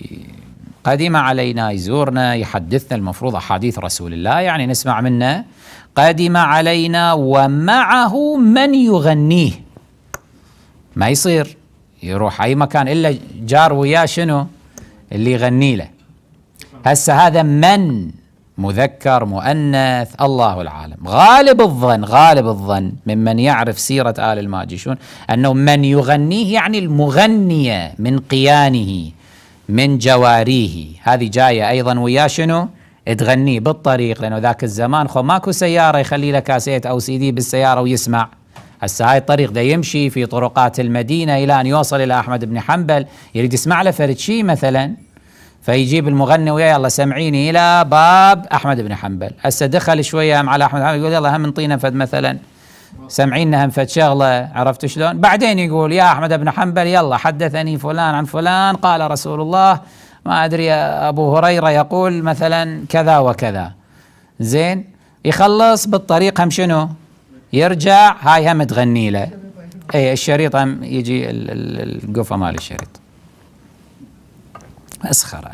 قدم علينا يزورنا يحدثنا المفروض أحاديث رسول الله يعني نسمع منه قدم علينا ومعه من يغنيه ما يصير يروح أي مكان إلا جار وياه شنو اللي يغني له هسه هذا من مذكر مؤنث الله العالم غالب الظن غالب الظن ممن يعرف سيرة آل الماجشون أنه من يغنيه يعني المغنية من قيانه من جواريه هذه جاية أيضا ويا شنو تغنيه بالطريق لأنه ذاك الزمان خو ماكو سيارة يخلي له كاسيت أو سي دي بالسيارة ويسمع هسه هاي الطريق ده يمشي في طرقات المدينة إلى أن يوصل إلى أحمد بن حنبل يريد يسمع له فرد شيء مثلا فيجيب المغني وياه يلا سمعيني إلى باب أحمد بن حنبل هسه دخل شوية على أحمد بن حنبل يقول يلا هم نطينا فد مثلا سامعين هم شغله عرفت شلون بعدين يقول يا احمد بن حنبل يلا حدثني فلان عن فلان قال رسول الله ما ادري ابو هريره يقول مثلا كذا وكذا زين يخلص بالطريق هم شنو يرجع هاي هم تغني له اي الشريط هم يجي القفه مال الشريط اسخره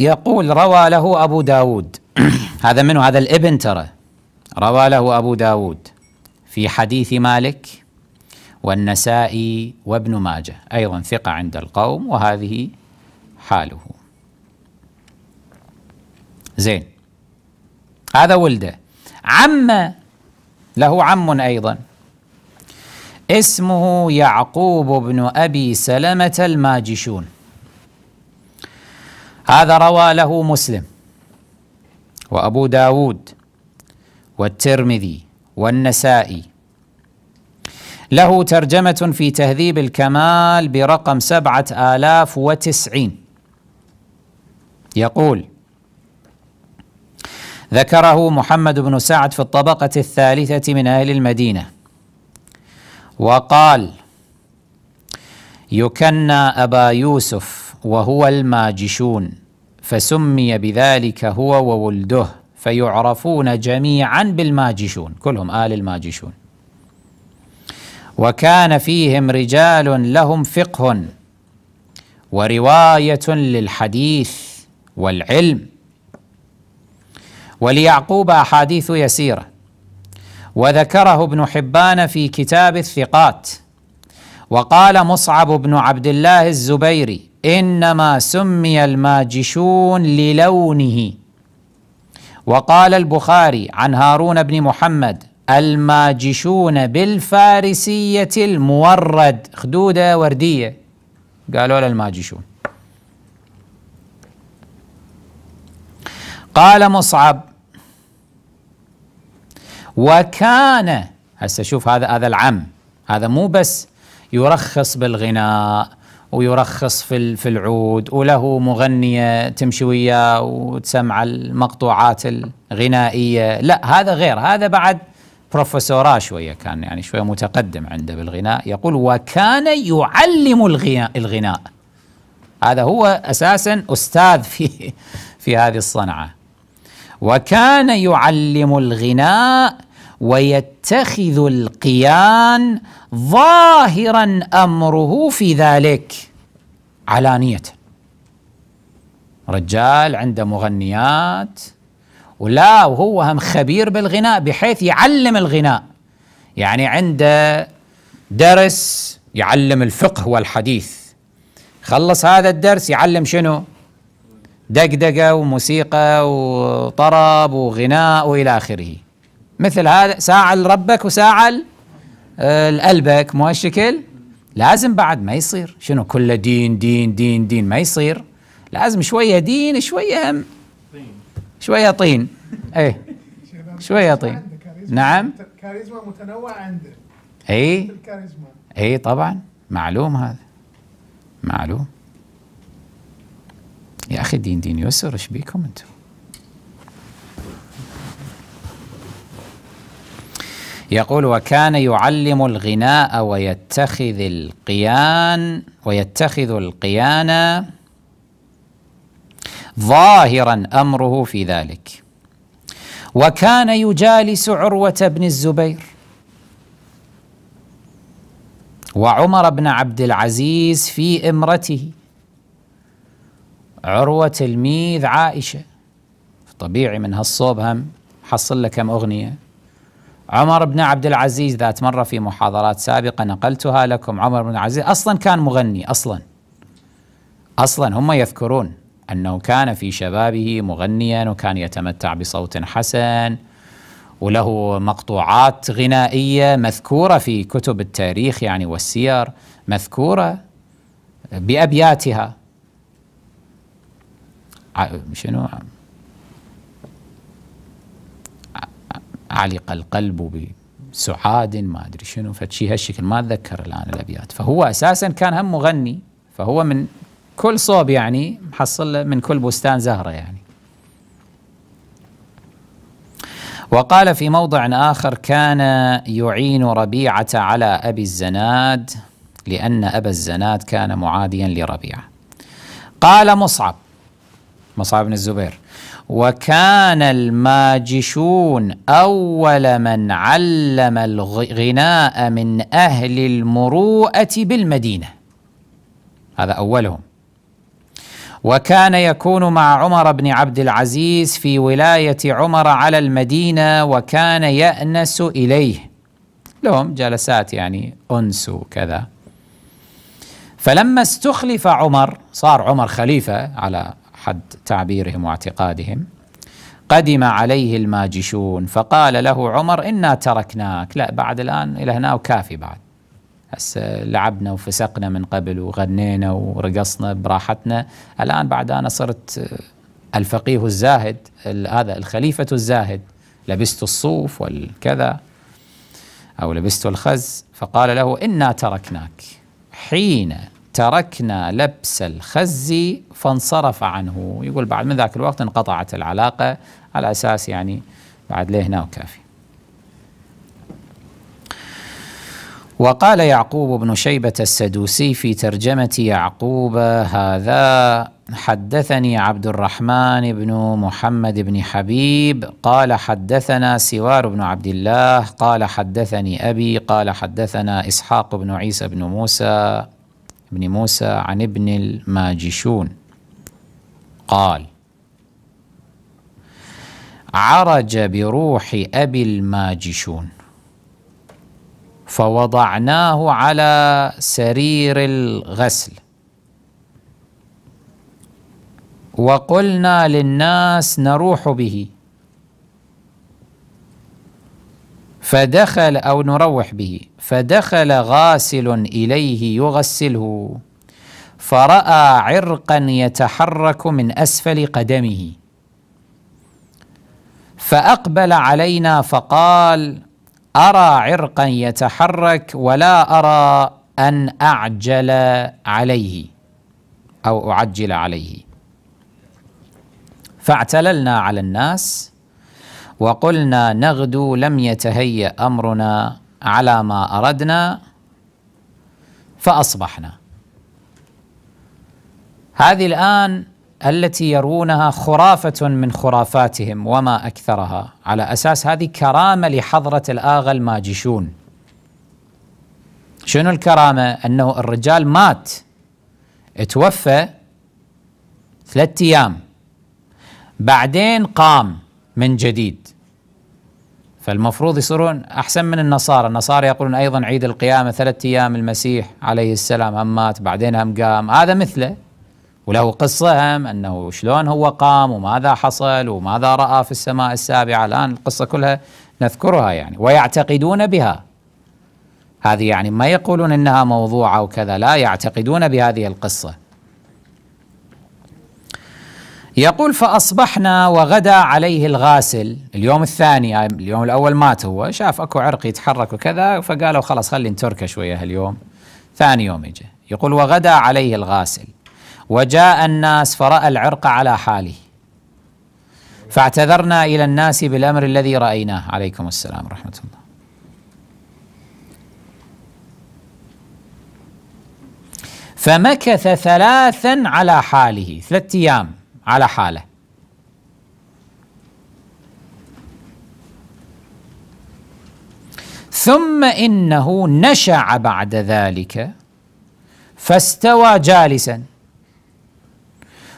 يقول روى له ابو داود هذا منه هذا الابن ترى روى له أبو داود في حديث مالك والنسائي وابن ماجه أيضا ثقة عند القوم وهذه حاله زين هذا ولده عمه له عم أيضا اسمه يعقوب بن أبي سلمة الماجشون هذا روى له مسلم وأبو داود والترمذي والنسائي له ترجمة في تهذيب الكمال برقم سبعة آلاف وتسعين يقول ذكره محمد بن سعد في الطبقة الثالثة من أهل المدينة وقال يكنى أبا يوسف وهو الماجشون فسمي بذلك هو وولده فيعرفون جميعا بالماجشون كلهم آل الماجشون وكان فيهم رجال لهم فقه ورواية للحديث والعلم وليعقوب أحاديث يسيرة وذكره ابن حبان في كتاب الثقات وقال مصعب بن عبد الله الزبيري إنما سمي الماجشون للونه وقال البخاري عن هارون بن محمد الماجشون بالفارسية المورد خدودة وردية قالوا له الماجشون قال مصعب وكان هسه شوف هذا هذا العم هذا مو بس يرخص بالغناء ويرخص في في العود وله مغنيه تمشي وياه وتسمع المقطوعات الغنائيه لا هذا غير هذا بعد بروفيسوراه شويه كان يعني شويه متقدم عنده بالغناء يقول وكان يعلم الغناء الغناء هذا هو اساسا استاذ في في هذه الصنعه وكان يعلم الغناء ويتخذ القيان ظاهرا امره في ذلك علانيه رجال عنده مغنيات ولا وهو هم خبير بالغناء بحيث يعلم الغناء يعني عنده درس يعلم الفقه والحديث خلص هذا الدرس يعلم شنو دقدقه وموسيقى وطرب وغناء والى اخره مثل هذا ساعة لربك وساعة آه، لقلبك مو هالشكل لازم بعد ما يصير شنو كله دين دين دين دين ما يصير لازم شوية دين شوية هم شوية طين ايه شوية طين نعم كاريزما متنوع عنده اي اي طبعا معلوم هذا معلوم يا اخي دين دين يسر ايش بيكم انتم يقول وكان يعلم الغناء ويتخذ القيان ويتخذ القيان ظاهرا أمره في ذلك وكان يجالس عروة بن الزبير وعمر بن عبد العزيز في إمرته عروة تلميذ عائشة طبيعي من هالصوب هم حصل لك كم أغنية عمر بن عبد العزيز ذات مرة في محاضرات سابقة نقلتها لكم عمر بن العزيز أصلا كان مغني أصلا أصلا هم يذكرون أنه كان في شبابه مغنيا وكان يتمتع بصوت حسن وله مقطوعات غنائية مذكورة في كتب التاريخ يعني والسير مذكورة بأبياتها شنو علق القلب بسعاد ما أدري شنو فشي هالشكل ما أتذكر الآن الأبيات فهو أساسا كان هم مغني فهو من كل صوب يعني محصل من كل بستان زهرة يعني وقال في موضع آخر كان يعين ربيعة على أبي الزناد لأن أبا الزناد كان معاديا لربيعة قال مصعب مصعب بن الزبير وكان الماجشون أول من علم الغناء من أهل المروءة بالمدينة هذا أولهم وكان يكون مع عمر بن عبد العزيز في ولاية عمر على المدينة وكان يأنس إليه لهم جلسات يعني أنس وكذا فلما استخلف عمر صار عمر خليفة على حد تعبيرهم واعتقادهم قدم عليه الماجشون فقال له عمر إنا تركناك لا بعد الآن إلى هنا وكافي بعد هسه لعبنا وفسقنا من قبل وغنينا ورقصنا براحتنا الآن بعد أنا صرت الفقيه الزاهد هذا الخليفة الزاهد لبست الصوف والكذا أو لبست الخز فقال له إنا تركناك حين تركنا لبس الخز فانصرف عنه يقول بعد من ذاك الوقت انقطعت العلاقة على أساس يعني بعد ليه هنا وكافي وقال يعقوب بن شيبة السدوسي في ترجمة يعقوب هذا حدثني عبد الرحمن بن محمد بن حبيب قال حدثنا سوار بن عبد الله قال حدثني أبي قال حدثنا إسحاق بن عيسى بن موسى بن موسى عن ابن الماجشون قال عرج بروح أبي الماجشون فوضعناه على سرير الغسل وقلنا للناس نروح به فدخل أو نروح به فدخل غاسل إليه يغسله فرأى عرقا يتحرك من أسفل قدمه فأقبل علينا فقال أرى عرقا يتحرك ولا أرى أن أعجل عليه أو أعجل عليه فاعتللنا على الناس وقلنا نغدو لم يتهيأ أمرنا على ما أردنا فأصبحنا هذه الآن التي يروونها خرافة من خرافاتهم وما أكثرها على أساس هذه كرامة لحضرة الآغا الماجشون شنو الكرامة؟ أنه الرجال مات توفى ثلاثة أيام بعدين قام من جديد فالمفروض يصيرون أحسن من النصارى النصارى يقولون أيضا عيد القيامة ثلاثة أيام المسيح عليه السلام هم مات بعدين هم قام هذا مثله وله قصة هم أنه شلون هو قام وماذا حصل وماذا رأى في السماء السابعة الآن القصة كلها نذكرها يعني ويعتقدون بها هذه يعني ما يقولون انها موضوعه وكذا لا يعتقدون بهذه القصه يقول فأصبحنا وغدا عليه الغاسل اليوم الثاني آه، اليوم الأول مات هو شاف أكو عرق يتحرك وكذا فقالوا خلاص خلي نتركه شوية هاليوم ثاني يوم يجي يقول وغدا عليه الغاسل وجاء الناس فرأى العرق على حاله فاعتذرنا إلى الناس بالأمر الذي رأيناه عليكم السلام ورحمة الله فمكث ثلاثا على حاله ثلاثة أيام على حاله ثم إنه نشع بعد ذلك فاستوى جالسا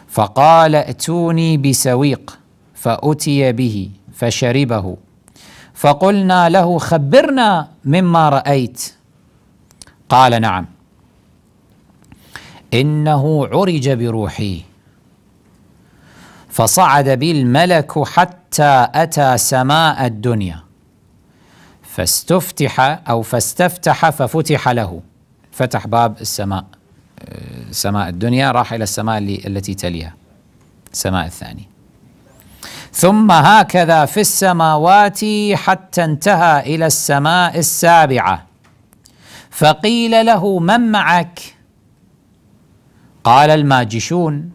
فقال ائتوني بسويق فأتي به فشربه فقلنا له خبرنا مما رأيت قال نعم إنه عرج بروحي فصعد بالملك حتى أتى سماء الدنيا فاستفتح أو فاستفتح ففتح له فتح باب السماء سماء الدنيا راح إلى السماء التي تليها السماء الثانية ثم هكذا في السماوات حتى انتهى إلى السماء السابعة فقيل له من معك قال الماجشون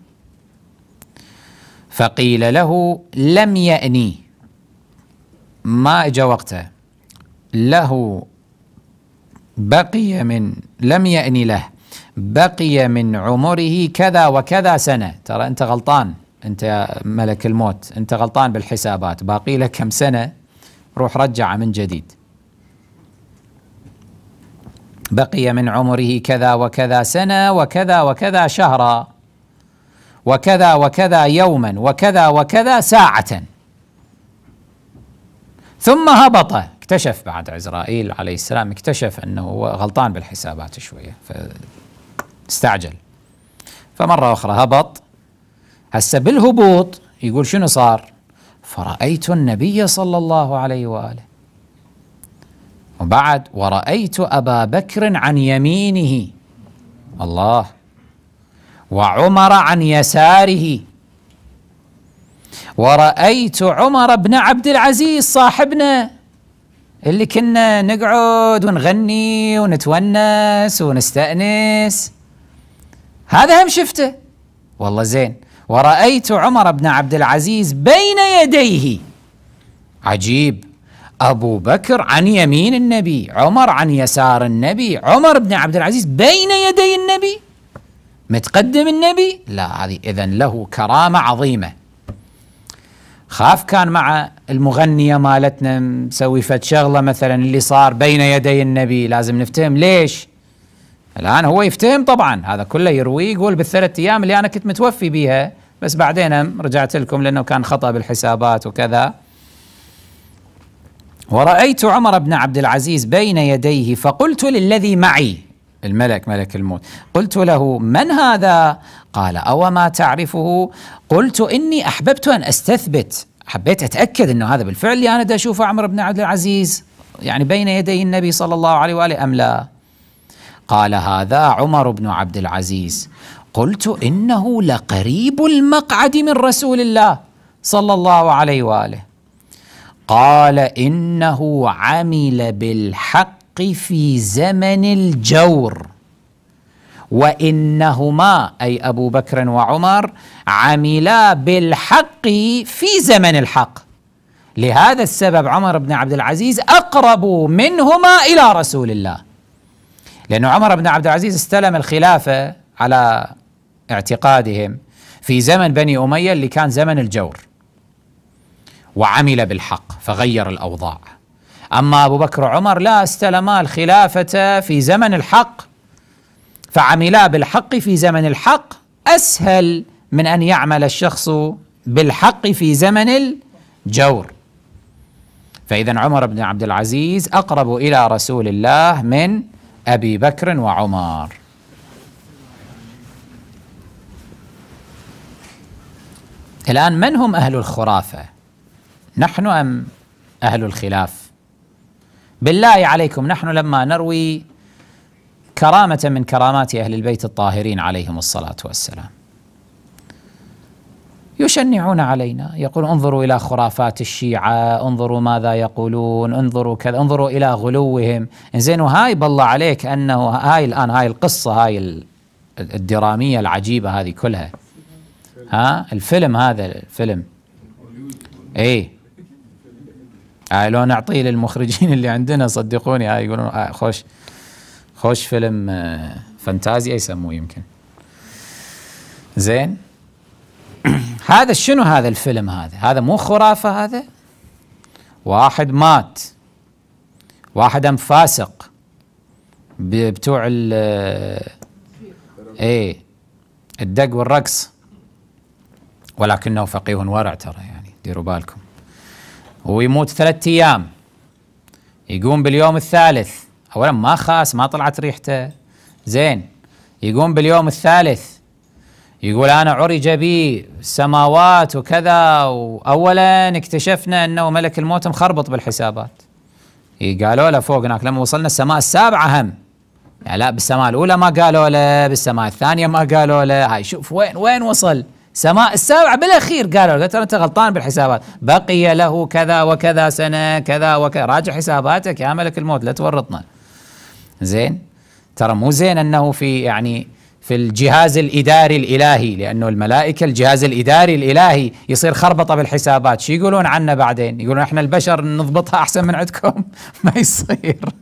فقيل له لم يأني ما اجى وقته له بقي من لم يأني له بقي من عمره كذا وكذا سنة ترى أنت غلطان أنت يا ملك الموت أنت غلطان بالحسابات باقي لك كم سنة روح رجع من جديد بقي من عمره كذا وكذا سنة وكذا وكذا شهرا وكذا وكذا يوما وكذا وكذا ساعة ثم هبط اكتشف بعد عزرائيل عليه السلام اكتشف أنه هو غلطان بالحسابات شوية فاستعجل فمرة أخرى هبط هسه بالهبوط يقول شنو صار فرأيت النبي صلى الله عليه وآله وبعد ورأيت أبا بكر عن يمينه الله وعمر عن يساره ورأيت عمر بن عبد العزيز صاحبنا اللي كنا نقعد ونغني ونتونس ونستأنس هذا هم شفته والله زين ورأيت عمر بن عبد العزيز بين يديه عجيب أبو بكر عن يمين النبي عمر عن يسار النبي عمر بن عبد العزيز بين يدي النبي متقدم النبي لا هذه إذا له كرامة عظيمة خاف كان مع المغنية مالتنا مسوي فد شغلة مثلا اللي صار بين يدي النبي لازم نفتهم ليش الآن هو يفتهم طبعا هذا كله يروي يقول بالثلاث أيام اللي أنا كنت متوفي بيها بس بعدين رجعت لكم لأنه كان خطأ بالحسابات وكذا ورأيت عمر بن عبد العزيز بين يديه فقلت للذي معي الملك ملك الموت قلت له من هذا قال أوما تعرفه قلت إني أحببت أن أستثبت حبيت أتأكد أنه هذا بالفعل اللي يعني أنا دا أشوفه عمر بن عبد العزيز يعني بين يدي النبي صلى الله عليه وآله أم لا قال هذا عمر بن عبد العزيز قلت إنه لقريب المقعد من رسول الله صلى الله عليه وآله قال إنه عمل بالحق الحق في زمن الجور وانهما اي ابو بكر وعمر عملا بالحق في زمن الحق لهذا السبب عمر بن عبد العزيز اقرب منهما الى رسول الله لأن عمر بن عبد العزيز استلم الخلافة على اعتقادهم في زمن بني أمية اللي كان زمن الجور وعمل بالحق فغير الأوضاع أما أبو بكر وعمر لا استلما الخلافة في زمن الحق فعملا بالحق في زمن الحق أسهل من أن يعمل الشخص بالحق في زمن الجور فإذا عمر بن عبد العزيز أقرب إلى رسول الله من أبي بكر وعمر الآن من هم أهل الخرافة نحن أم أهل الخلاف بالله عليكم نحن لما نروي كرامة من كرامات أهل البيت الطاهرين عليهم الصلاة والسلام يشنعون علينا يقول انظروا إلى خرافات الشيعة انظروا ماذا يقولون انظروا كذا انظروا إلى غلوهم زين هاي بالله عليك أنه هاي الآن هاي القصة هاي الدرامية العجيبة هذه كلها ها الفيلم هذا الفيلم ايه آه لو نعطيه للمخرجين اللي عندنا صدقوني آه يقولون آه خوش خوش فيلم آه فانتازيا يسموه يمكن زين هذا شنو هذا الفيلم هذا هذا مو خرافة هذا واحد مات واحد ام فاسق بتوع ال آه، ايه الدق والرقص ولكنه فقيه ورع ترى يعني ديروا بالكم ويموت ثلاثة أيام يقوم باليوم الثالث أولا ما خاس ما طلعت ريحته زين يقوم باليوم الثالث يقول أنا عرج بي السماوات وكذا وأولا اكتشفنا أنه ملك الموت مخربط بالحسابات إيه، قالوا له فوق هناك لما وصلنا السماء السابعة هم يعني لا بالسماء الأولى ما قالوا له بالسماء الثانية ما قالوا له هاي شوف وين وين وصل سماء السابعة بالأخير قالوا قلت أنت غلطان بالحسابات بقي له كذا وكذا سنة كذا وكذا راجع حساباتك يا ملك الموت لا تورطنا زين ترى مو زين أنه في يعني في الجهاز الإداري الإلهي لأنه الملائكة الجهاز الإداري الإلهي يصير خربطة بالحسابات شو يقولون عنا بعدين يقولون إحنا البشر نضبطها أحسن من عندكم ما يصير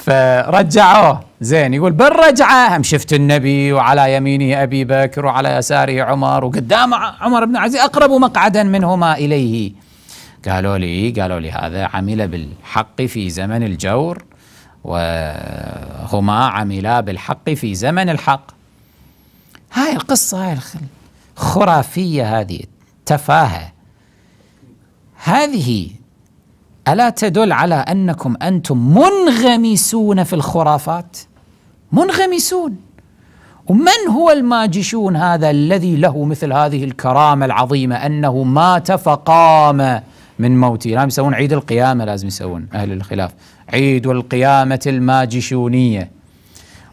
فرجعوه زين يقول بالرجعة هم شفت النبي وعلى يمينه أبي بكر وعلى يساره عمر وقدام عمر بن عزيز أقرب مقعدا منهما إليه قالوا لي قالوا لي هذا عمل بالحق في زمن الجور وهما عملا بالحق في زمن الحق هاي القصة هاي الخرافية هذه التفاهة هذه الا تدل على انكم انتم منغمسون في الخرافات منغمسون ومن هو الماجشون هذا الذي له مثل هذه الكرامه العظيمه انه مات فقام من موته لازم يسوون عيد القيامه لازم يسوون اهل الخلاف عيد القيامه الماجشونيه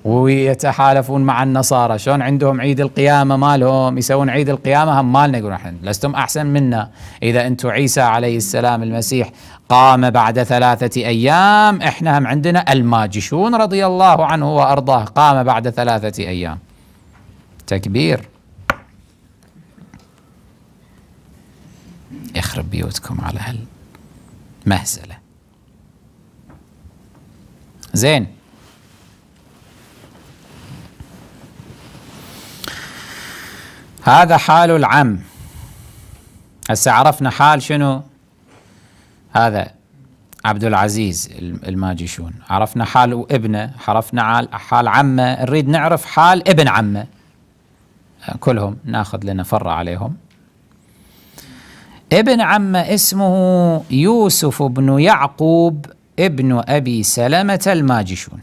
ويتحالفون مع النصارى شلون عندهم عيد القيامه مالهم يسوون عيد القيامه هم مالنا يقولون احنا لستم احسن منا اذا انتم عيسى عليه السلام المسيح قام بعد ثلاثة أيام إحنا هم عندنا الماجشون رضي الله عنه وأرضاه قام بعد ثلاثة أيام تكبير يخرب بيوتكم على مهزلة زين هذا حال العم هسه عرفنا حال شنو هذا عبد العزيز الماجشون عرفنا حال ابنه عرفنا حال عمه نريد نعرف حال ابن عمه كلهم ناخذ لنا فر عليهم ابن عمه اسمه يوسف بن يعقوب ابن أبي سلمة الماجشون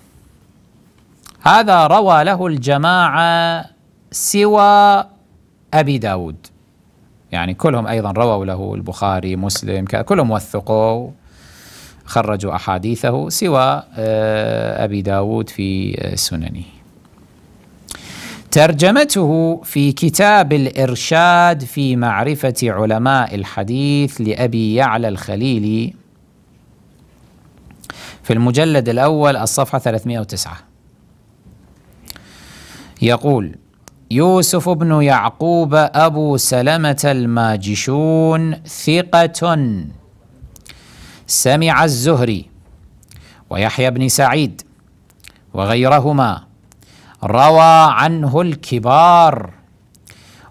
هذا روى له الجماعة سوى أبي داود يعني كلهم أيضا رووا له البخاري مسلم كلهم وثقوا خرجوا أحاديثه سوى آه، أبي داود في آه، سننه ترجمته في كتاب الإرشاد في معرفة علماء الحديث لأبي يعلى الخليلي في المجلد الأول الصفحة 309 يقول يوسف بن يعقوب أبو سلمة الماجشون ثقة سمع الزهري ويحيى بن سعيد وغيرهما روى عنه الكبار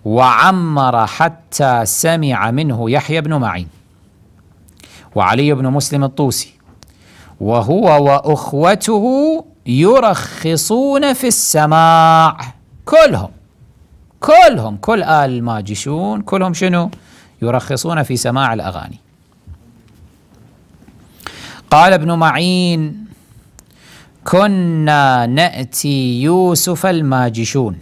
وعمر حتى سمع منه يحيى بن معين وعلي بن مسلم الطوسي وهو وأخوته يرخصون في السماع كلهم كلهم كل آل الماجشون كلهم شنو يرخصون في سماع الأغاني قال ابن معين كنا نأتي يوسف الماجشون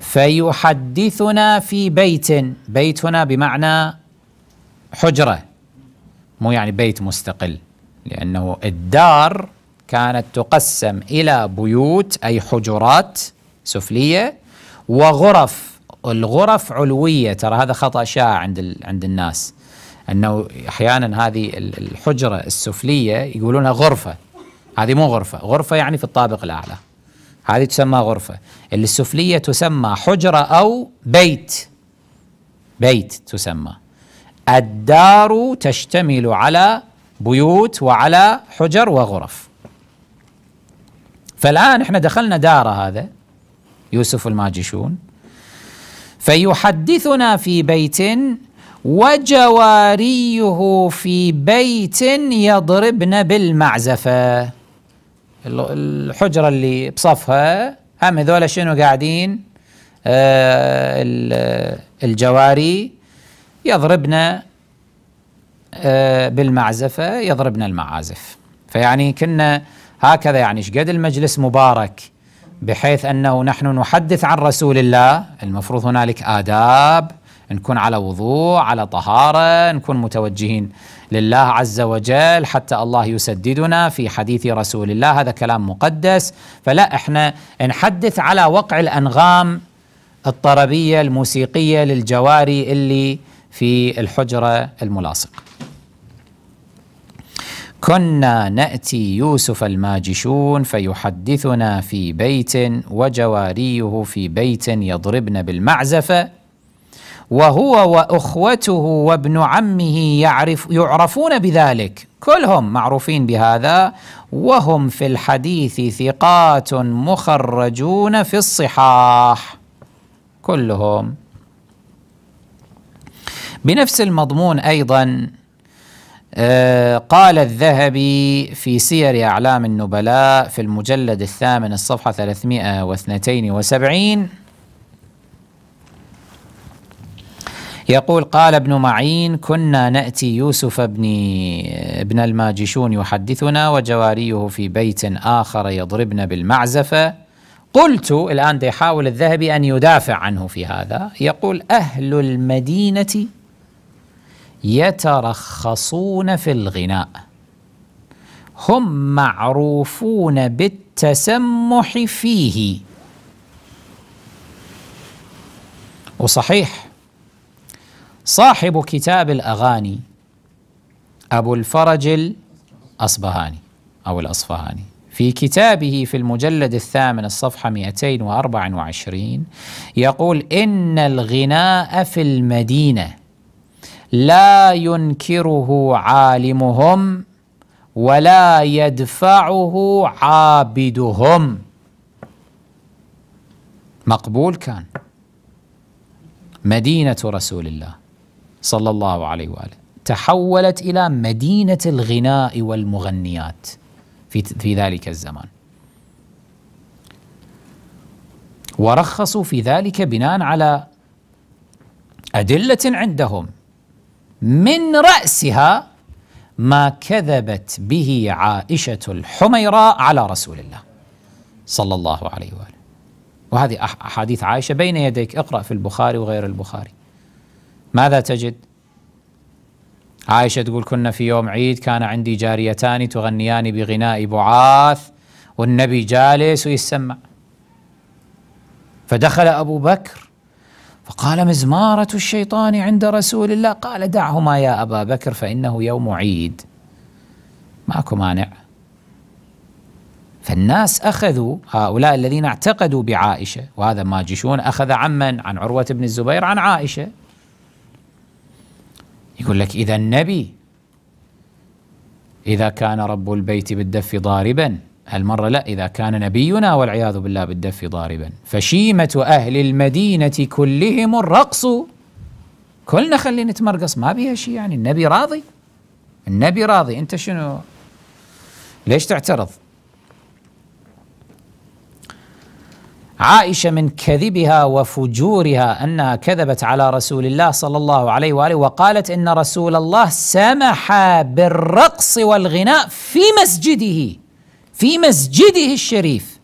فيحدثنا في بيت بيتنا بمعنى حجرة مو يعني بيت مستقل لأنه الدار كانت تقسم إلى بيوت أي حجرات سفلية وغرف الغرف علويه ترى هذا خطا شائع عند عند الناس انه احيانا هذه الحجره السفليه يقولونها غرفه هذه مو غرفه غرفه يعني في الطابق الاعلى هذه تسمى غرفه اللي السفليه تسمى حجره او بيت بيت تسمى الدار تشتمل على بيوت وعلى حجر وغرف فالان احنا دخلنا دار هذا يوسف الماجشون فيحدثنا في بيت وجواريه في بيت يضربن بالمعزفة الحجرة اللي بصفها هم ذولا شنو قاعدين آه الجواري يضربن آه بالمعزفة يضربن المعازف فيعني كنا هكذا يعني شقد المجلس مبارك بحيث انه نحن نحدث عن رسول الله المفروض هنالك آداب نكون على وضوء على طهارة نكون متوجهين لله عز وجل حتى الله يسددنا في حديث رسول الله هذا كلام مقدس فلا احنا نحدث على وقع الأنغام الطربية الموسيقية للجواري اللي في الحجرة الملاصقة كنا ناتي يوسف الماجشون فيحدثنا في بيت وجواريه في بيت يضربن بالمعزفه وهو واخوته وابن عمه يعرف يعرفون بذلك كلهم معروفين بهذا وهم في الحديث ثقات مخرجون في الصحاح كلهم بنفس المضمون ايضا آه، قال الذهبي في سير أعلام النبلاء في المجلد الثامن الصفحة 372 يقول قال ابن معين كنا نأتي يوسف بن ابن الماجشون يحدثنا وجواريه في بيت آخر يضربن بالمعزفة قلت الآن يحاول الذهبي أن يدافع عنه في هذا يقول أهل المدينة يترخصون في الغناء هم معروفون بالتسمح فيه وصحيح صاحب كتاب الأغاني أبو الفرج الأصبهاني أو الأصفهاني في كتابه في المجلد الثامن الصفحة 224 يقول إن الغناء في المدينة لا ينكره عالمهم ولا يدفعه عابدهم مقبول كان مدينة رسول الله صلى الله عليه وآله تحولت إلى مدينة الغناء والمغنيات في, في ذلك الزمان ورخصوا في ذلك بناء على أدلة عندهم من رأسها ما كذبت به عائشة الحميراء على رسول الله صلى الله عليه وآله وهذه أحاديث عائشة بين يديك اقرأ في البخاري وغير البخاري ماذا تجد؟ عائشة تقول كنا في يوم عيد كان عندي جاريتان تغنيان بغناء بعاث والنبي جالس ويسمع فدخل أبو بكر فقال مزمارة الشيطان عند رسول الله قال دعهما يا أبا بكر فإنه يوم عيد ماكو مانع فالناس أخذوا هؤلاء الذين اعتقدوا بعائشة وهذا ماجشون أخذ عمن عن عروة بن الزبير عن عائشة يقول لك إذا النبي إذا كان رب البيت بالدف ضاربا هالمرة لا إذا كان نبينا والعياذ بالله بالدف ضاربا فشيمة أهل المدينة كلهم الرقص كلنا خلينا نتمرقص ما بيها شيء يعني النبي راضي النبي راضي أنت شنو ليش تعترض عائشة من كذبها وفجورها أنها كذبت على رسول الله صلى الله عليه وآله وقالت إن رسول الله سمح بالرقص والغناء في مسجده في مسجده الشريف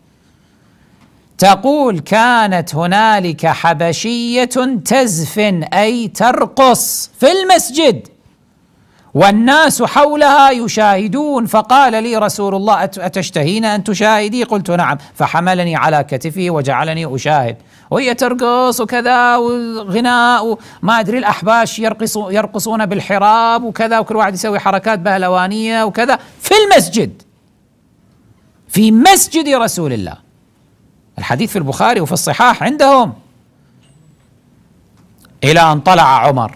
تقول كانت هنالك حبشيه تزفن اي ترقص في المسجد والناس حولها يشاهدون فقال لي رسول الله اتشتهين ان تشاهدي قلت نعم فحملني على كتفه وجعلني اشاهد وهي ترقص وكذا وغناء وما ادري الاحباش يرقصون يرقصون بالحراب وكذا وكل واحد يسوي حركات بهلوانيه وكذا في المسجد في مسجد رسول الله الحديث في البخاري وفي الصحاح عندهم الى ان طلع عمر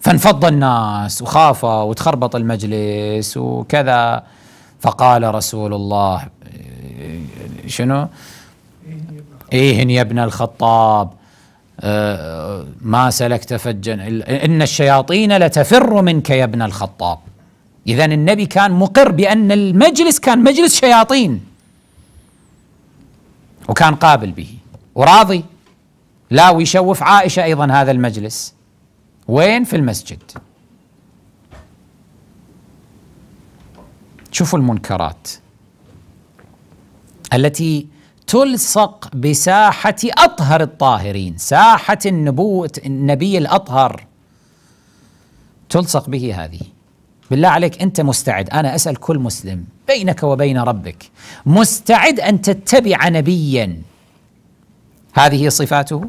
فانفض الناس وخافوا وتخربط المجلس وكذا فقال رسول الله شنو ايه يا ابن الخطاب آه، ما سلكت فجا ان الشياطين لتفر منك يا ابن الخطاب إذا النبي كان مقر بأن المجلس كان مجلس شياطين وكان قابل به وراضي لا ويشوف عائشة أيضا هذا المجلس وين في المسجد شوفوا المنكرات التي تلصق بساحة أطهر الطاهرين ساحة النبوة النبي الأطهر تلصق به هذه بالله عليك انت مستعد انا اسال كل مسلم بينك وبين ربك مستعد ان تتبع نبيا هذه هي صفاته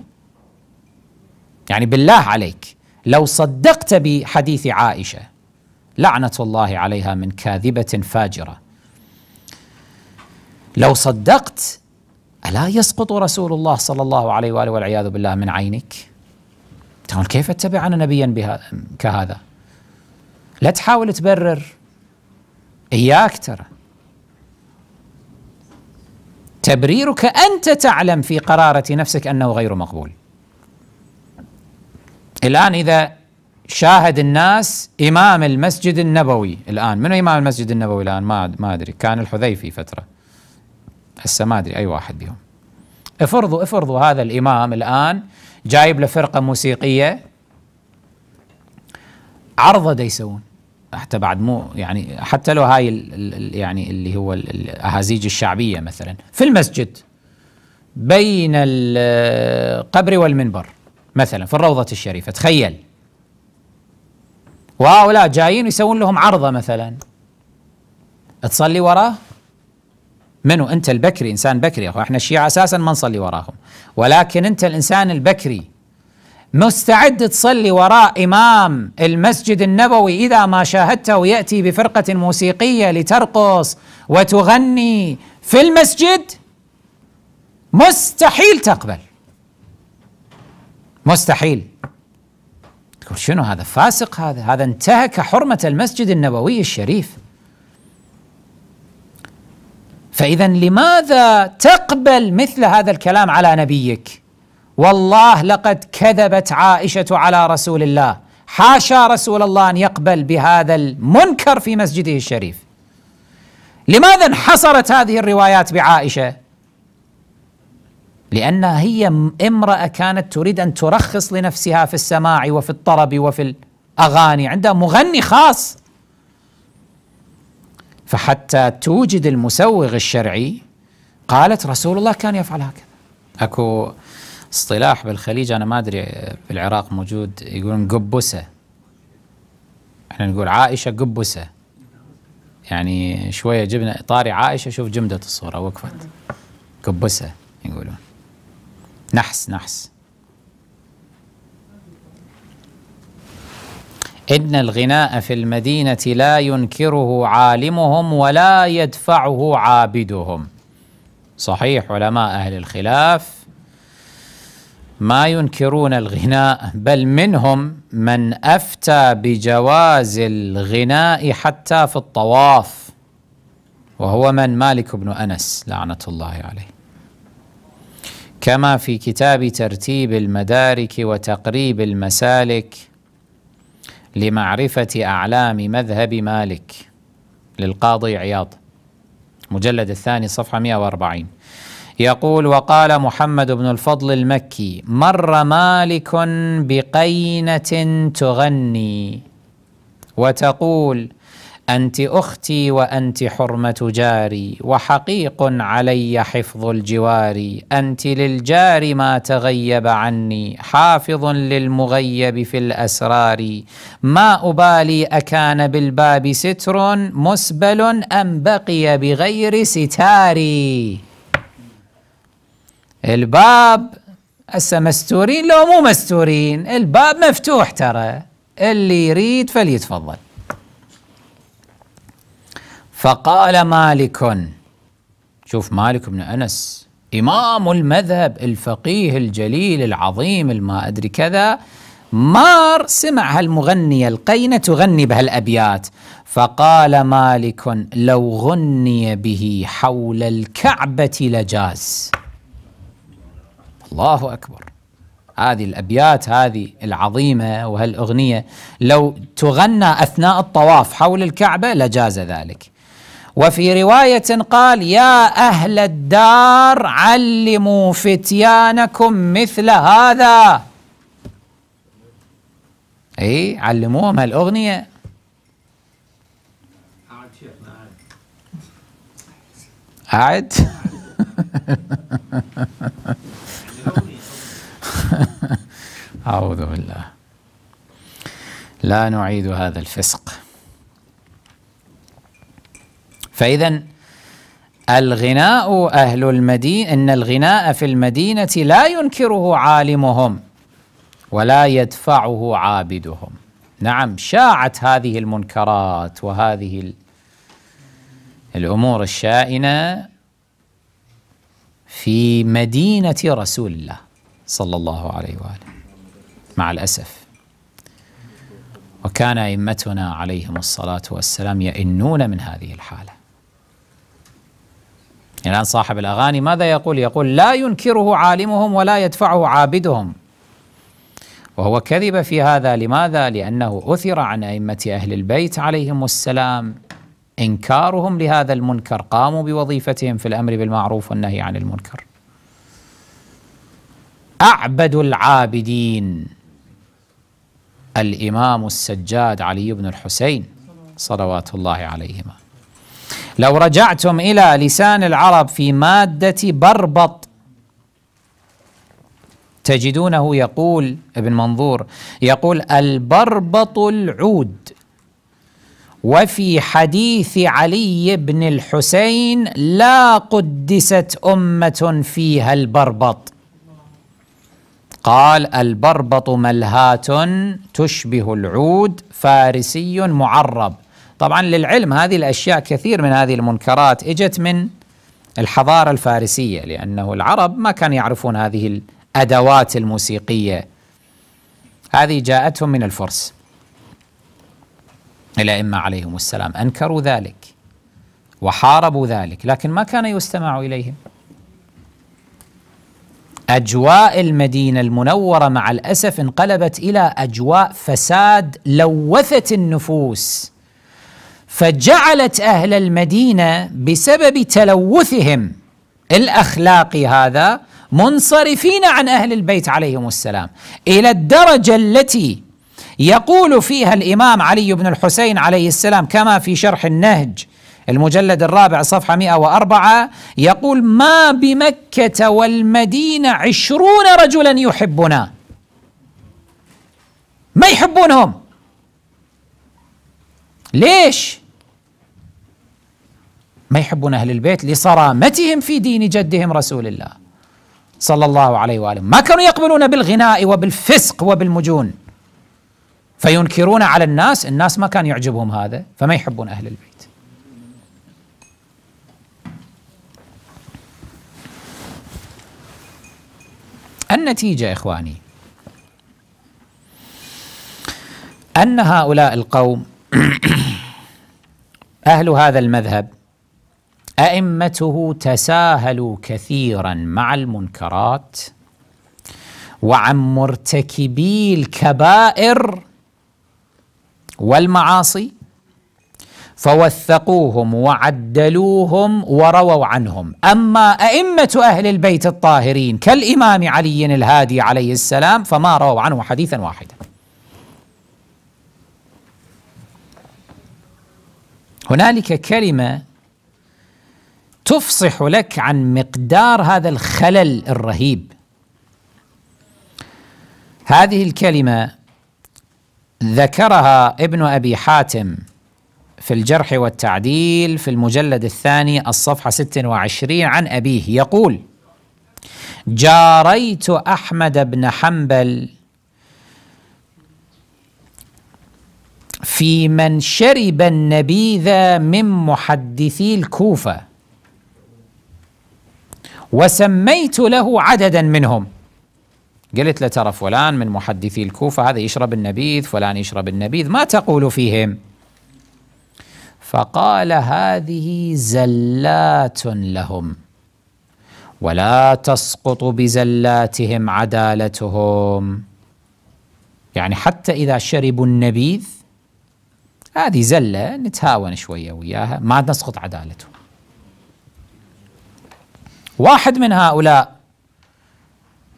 يعني بالله عليك لو صدقت بحديث عائشه لعنه الله عليها من كاذبه فاجره لو صدقت الا يسقط رسول الله صلى الله عليه واله والعياذ بالله من عينك تقول كيف اتبعنا نبيا بها كهذا لا تحاول تبرر إياك ترى تبريرك أنت تعلم في قرارة نفسك أنه غير مقبول الآن إذا شاهد الناس إمام المسجد النبوي الآن منو إمام المسجد النبوي الآن ما أدري كان الحذيفي فترة هسه ما أدري أي واحد بهم افرضوا افرضوا هذا الإمام الآن جايب له فرقة موسيقية عرضه ده يسوون حتى بعد مو يعني حتى لو هاي الـ الـ يعني اللي هو الاهازيج الشعبيه مثلا في المسجد بين القبر والمنبر مثلا في الروضه الشريفه تخيل وهؤلاء جايين يسوون لهم عرضه مثلا تصلي وراه منو انت البكري انسان بكري احنا الشيعه اساسا ما نصلي وراهم ولكن انت الانسان البكري مستعد تصلي وراء إمام المسجد النبوي إذا ما شاهدته يأتي بفرقة موسيقية لترقص وتغني في المسجد مستحيل تقبل مستحيل تقول شنو هذا فاسق هذا هذا انتهك حرمة المسجد النبوي الشريف فإذا لماذا تقبل مثل هذا الكلام على نبيك؟ والله لقد كذبت عائشه على رسول الله حاشا رسول الله ان يقبل بهذا المنكر في مسجده الشريف لماذا انحصرت هذه الروايات بعائشه لانها هي امراه كانت تريد ان ترخص لنفسها في السماع وفي الطرب وفي الاغاني عندها مغني خاص فحتى توجد المسوغ الشرعي قالت رسول الله كان يفعل هكذا اكو اصطلاح بالخليج انا ما ادري بالعراق موجود يقولون قبسه احنا نقول عائشه قبسه يعني شويه جبنا طاري عائشه شوف جمده الصوره وقفت قبسه يقولون نحس نحس إن الغناء في المدينة لا ينكره عالمهم ولا يدفعه عابدهم صحيح علماء أهل الخلاف ما ينكرون الغناء بل منهم من افتى بجواز الغناء حتى في الطواف وهو من مالك بن انس لعنه الله عليه كما في كتاب ترتيب المدارك وتقريب المسالك لمعرفه اعلام مذهب مالك للقاضي عياض مجلد الثاني صفحه 140 يقول وقال محمد بن الفضل المكي مر مالك بقينة تغني وتقول أنت أختي وأنت حرمة جاري وحقيق علي حفظ الجوار أنت للجار ما تغيب عني حافظ للمغيب في الأسرار ما أبالي أكان بالباب ستر مسبل أم بقي بغير ستاري الباب هسه مستورين لو مو مستورين الباب مفتوح ترى اللي يريد فليتفضل فقال مالك شوف مالك بن أنس إمام المذهب الفقيه الجليل العظيم الما أدري كذا مار سمع هالمغنية القينة تغني بهالأبيات فقال مالك لو غني به حول الكعبة لجاز الله أكبر هذه الأبيات هذه العظيمة وهالأغنية لو تغنى أثناء الطواف حول الكعبة لجاز ذلك وفي رواية قال يا أهل الدار علموا فتيانكم مثل هذا اي علموهم هالأغنية قاعد أعوذ بالله لا نعيد هذا الفسق فإذا الغناء أهل المدينة إن الغناء في المدينة لا ينكره عالمهم ولا يدفعه عابدهم نعم شاعت هذه المنكرات وهذه الأمور الشائنة في مدينة رسول الله صلى الله عليه وآله مع الأسف وكان أئمتنا عليهم الصلاة والسلام يئنون من هذه الحالة الآن يعني صاحب الأغاني ماذا يقول؟ يقول لا ينكره عالمهم ولا يدفعه عابدهم وهو كذب في هذا لماذا؟ لأنه أثر عن أئمة أهل البيت عليهم السلام انكارهم لهذا المنكر قاموا بوظيفتهم في الامر بالمعروف والنهي عن المنكر اعبد العابدين الامام السجاد علي بن الحسين صلوات الله عليهما لو رجعتم الى لسان العرب في ماده بربط تجدونه يقول ابن منظور يقول البربط العود وفي حديث علي بن الحسين لا قدست أمة فيها البربط قال البربط ملهاة تشبه العود فارسي معرب طبعا للعلم هذه الأشياء كثير من هذه المنكرات إجت من الحضارة الفارسية لأنه العرب ما كانوا يعرفون هذه الأدوات الموسيقية هذه جاءتهم من الفرس الأئمة عليهم السلام أنكروا ذلك وحاربوا ذلك لكن ما كان يستمع إليهم أجواء المدينة المنورة مع الأسف انقلبت إلى أجواء فساد لوثت النفوس فجعلت أهل المدينة بسبب تلوثهم الأخلاقي هذا منصرفين عن أهل البيت عليهم السلام إلى الدرجة التي يقول فيها الإمام علي بن الحسين عليه السلام كما في شرح النهج المجلد الرابع صفحة 104 يقول ما بمكة والمدينة عشرون رجلا يحبنا ما يحبونهم ليش؟ ما يحبون أهل البيت لصرامتهم في دين جدهم رسول الله صلى الله عليه وآله ما كانوا يقبلون بالغناء وبالفسق وبالمجون فينكرون على الناس الناس ما كان يعجبهم هذا فما يحبون أهل البيت النتيجة إخواني أن هؤلاء القوم أهل هذا المذهب أئمته تساهلوا كثيرا مع المنكرات وعن مرتكبي الكبائر والمعاصي فوثقوهم وعدلوهم ورووا عنهم أما أئمة أهل البيت الطاهرين كالإمام علي الهادي عليه السلام فما رووا عنه حديثا واحدا هنالك كلمة تفصح لك عن مقدار هذا الخلل الرهيب هذه الكلمة ذكرها ابن ابي حاتم في الجرح والتعديل في المجلد الثاني الصفحه 26 عن ابيه يقول: جاريت احمد بن حنبل في من شرب النبيذ من محدثي الكوفه وسميت له عددا منهم قلت له ترى فلان من محدثي الكوفة هذا يشرب النبيذ فلان يشرب النبيذ ما تقول فيهم فقال هذه زلات لهم ولا تسقط بزلاتهم عدالتهم يعني حتى إذا شربوا النبيذ هذه زلة نتهاون شوية وياها ما نسقط عدالتهم واحد من هؤلاء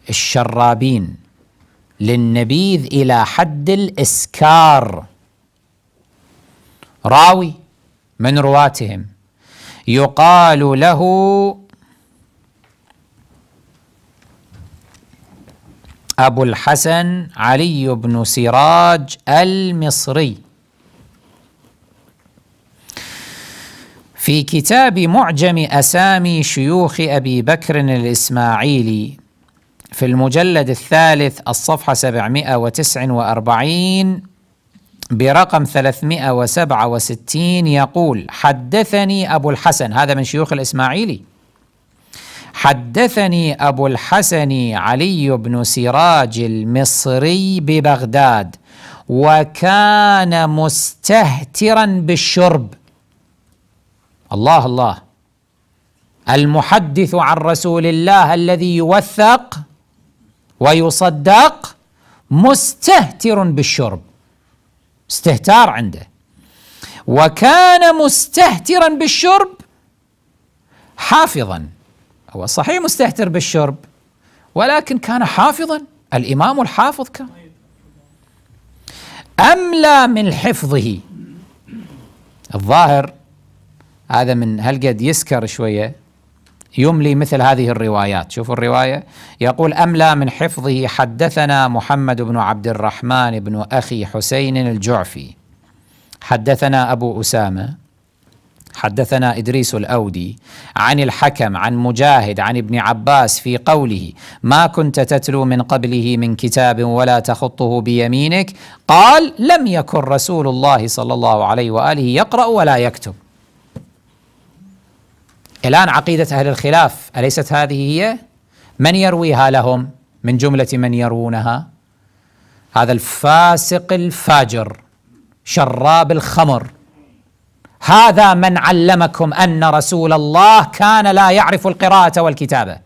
الشرابين للنبيذ إلى حد الإسكار راوي من رواتهم يقال له أبو الحسن علي بن سراج المصري في كتاب معجم أسامي شيوخ أبي بكر الإسماعيلي في المجلد الثالث الصفحة 749 برقم 367 يقول حدثني أبو الحسن هذا من شيوخ الإسماعيلي حدثني أبو الحسن علي بن سراج المصري ببغداد وكان مستهترا بالشرب الله الله المحدث عن رسول الله الذي يوثق ويصدق مستهتر بالشرب استهتار عنده وكان مستهترا بالشرب حافظا هو صحيح مستهتر بالشرب ولكن كان حافظا الامام الحافظ كان املى من حفظه الظاهر هذا من هل قد يسكر شويه يملي مثل هذه الروايات شوفوا الرواية يقول أملى من حفظه حدثنا محمد بن عبد الرحمن بن أخي حسين الجعفي حدثنا أبو أسامة حدثنا إدريس الأودي عن الحكم عن مجاهد عن ابن عباس في قوله ما كنت تتلو من قبله من كتاب ولا تخطه بيمينك قال لم يكن رسول الله صلى الله عليه وآله يقرأ ولا يكتب الآن عقيدة أهل الخلاف أليست هذه هي؟ من يرويها لهم من جملة من يروونها؟ هذا الفاسق الفاجر شراب الخمر هذا من علمكم أن رسول الله كان لا يعرف القراءة والكتابة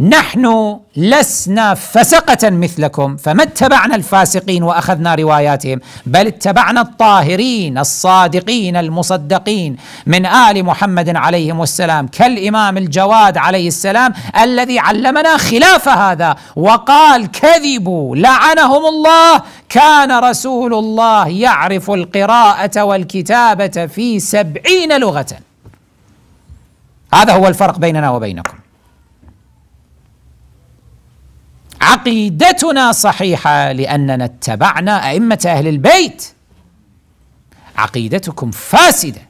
نحن لسنا فسقة مثلكم فما اتبعنا الفاسقين وأخذنا رواياتهم بل اتبعنا الطاهرين الصادقين المصدقين من آل محمد عليهم السلام كالإمام الجواد عليه السلام الذي علمنا خلاف هذا وقال كذبوا لعنهم الله كان رسول الله يعرف القراءة والكتابة في سبعين لغة هذا هو الفرق بيننا وبينكم عقيدتنا صحيحة لأننا اتبعنا أئمة أهل البيت عقيدتكم فاسدة